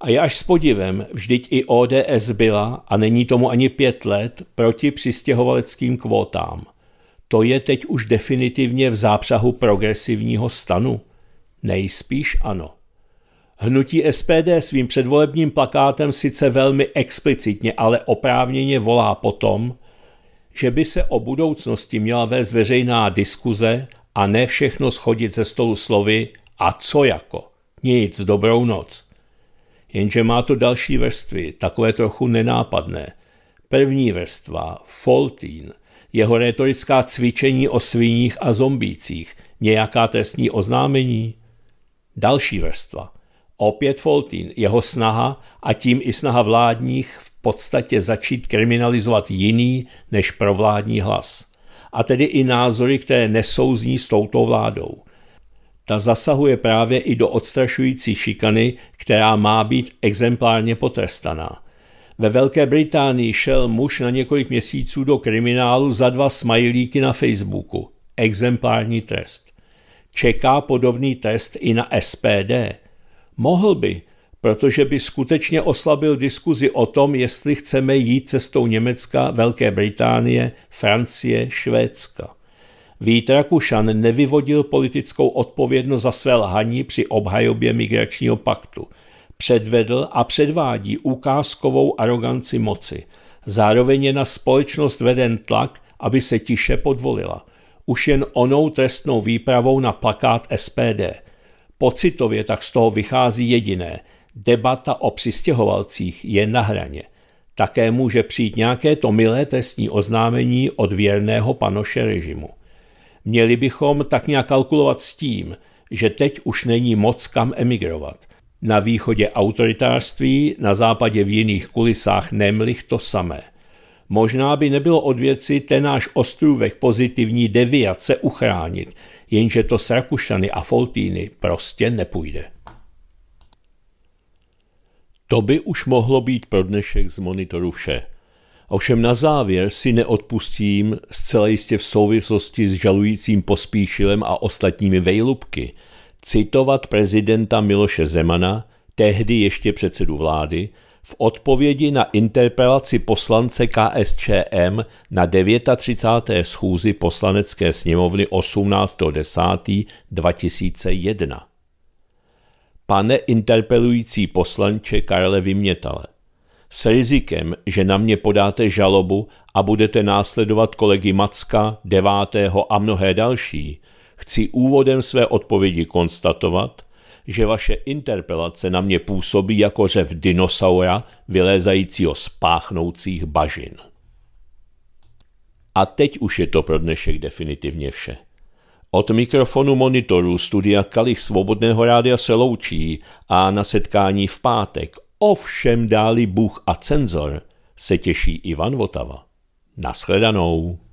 A já až s podivem, vždyť i ODS byla, a není tomu ani pět let, proti přistěhovaleckým kvótám to je teď už definitivně v zápřahu progresivního stanu? Nejspíš ano. Hnutí SPD svým předvolebním plakátem sice velmi explicitně, ale oprávněně volá po tom, že by se o budoucnosti měla vést veřejná diskuze a ne všechno schodit ze stolu slovy a co jako. Nic, dobrou noc. Jenže má to další vrstvy, takové trochu nenápadné. První vrstva, Foltín – jeho retorická cvičení o sviních a zombících, nějaká trestní oznámení? Další vrstva. Opět Foltín, jeho snaha a tím i snaha vládních v podstatě začít kriminalizovat jiný než provládní hlas. A tedy i názory, které nesouzní s touto vládou. Ta zasahuje právě i do odstrašující šikany, která má být exemplárně potrestaná. Ve Velké Británii šel muž na několik měsíců do kriminálu za dva smajlíky na Facebooku. Exemplární trest. Čeká podobný trest i na SPD. Mohl by, protože by skutečně oslabil diskuzi o tom, jestli chceme jít cestou Německa, Velké Británie, Francie, Švédska. Vít Rakušan nevyvodil politickou odpovědnost za své lhaní při obhajobě migračního paktu – předvedl a předvádí ukázkovou aroganci moci. Zároveň je na společnost veden tlak, aby se tiše podvolila. Už jen onou trestnou výpravou na plakát SPD. Pocitově tak z toho vychází jediné. Debata o přistěhovalcích je na hraně. Také může přijít nějaké to milé trestní oznámení od věrného panoše režimu. Měli bychom tak nějak kalkulovat s tím, že teď už není moc kam emigrovat – na východě autoritářství, na západě v jiných kulisách nemlich to samé. Možná by nebylo od věci ten náš ostrůvek pozitivní deviace uchránit, jenže to s Rakušany a Foltíny prostě nepůjde. To by už mohlo být pro dnešek z monitoru vše. Ovšem na závěr si neodpustím, zcela jistě v souvislosti s žalujícím pospíšilem a ostatními vejlubky – citovat prezidenta Miloše Zemana, tehdy ještě předsedu vlády, v odpovědi na interpelaci poslance KSČM na 39. schůzi poslanecké sněmovny 18.10.2001. Pane interpelující poslanče Karle Vymětale, s rizikem, že na mě podáte žalobu a budete následovat kolegy Macka, devátého a mnohé další, Chci úvodem své odpovědi konstatovat, že vaše interpelace na mě působí jako řev dinosaura vylézajícího z páchnoucích bažin. A teď už je to pro dnešek definitivně vše. Od mikrofonu monitoru studia Kalich Svobodného rádia se loučí a na setkání v pátek, ovšem dáli Bůh a cenzor, se těší Ivan Votava. Naschledanou.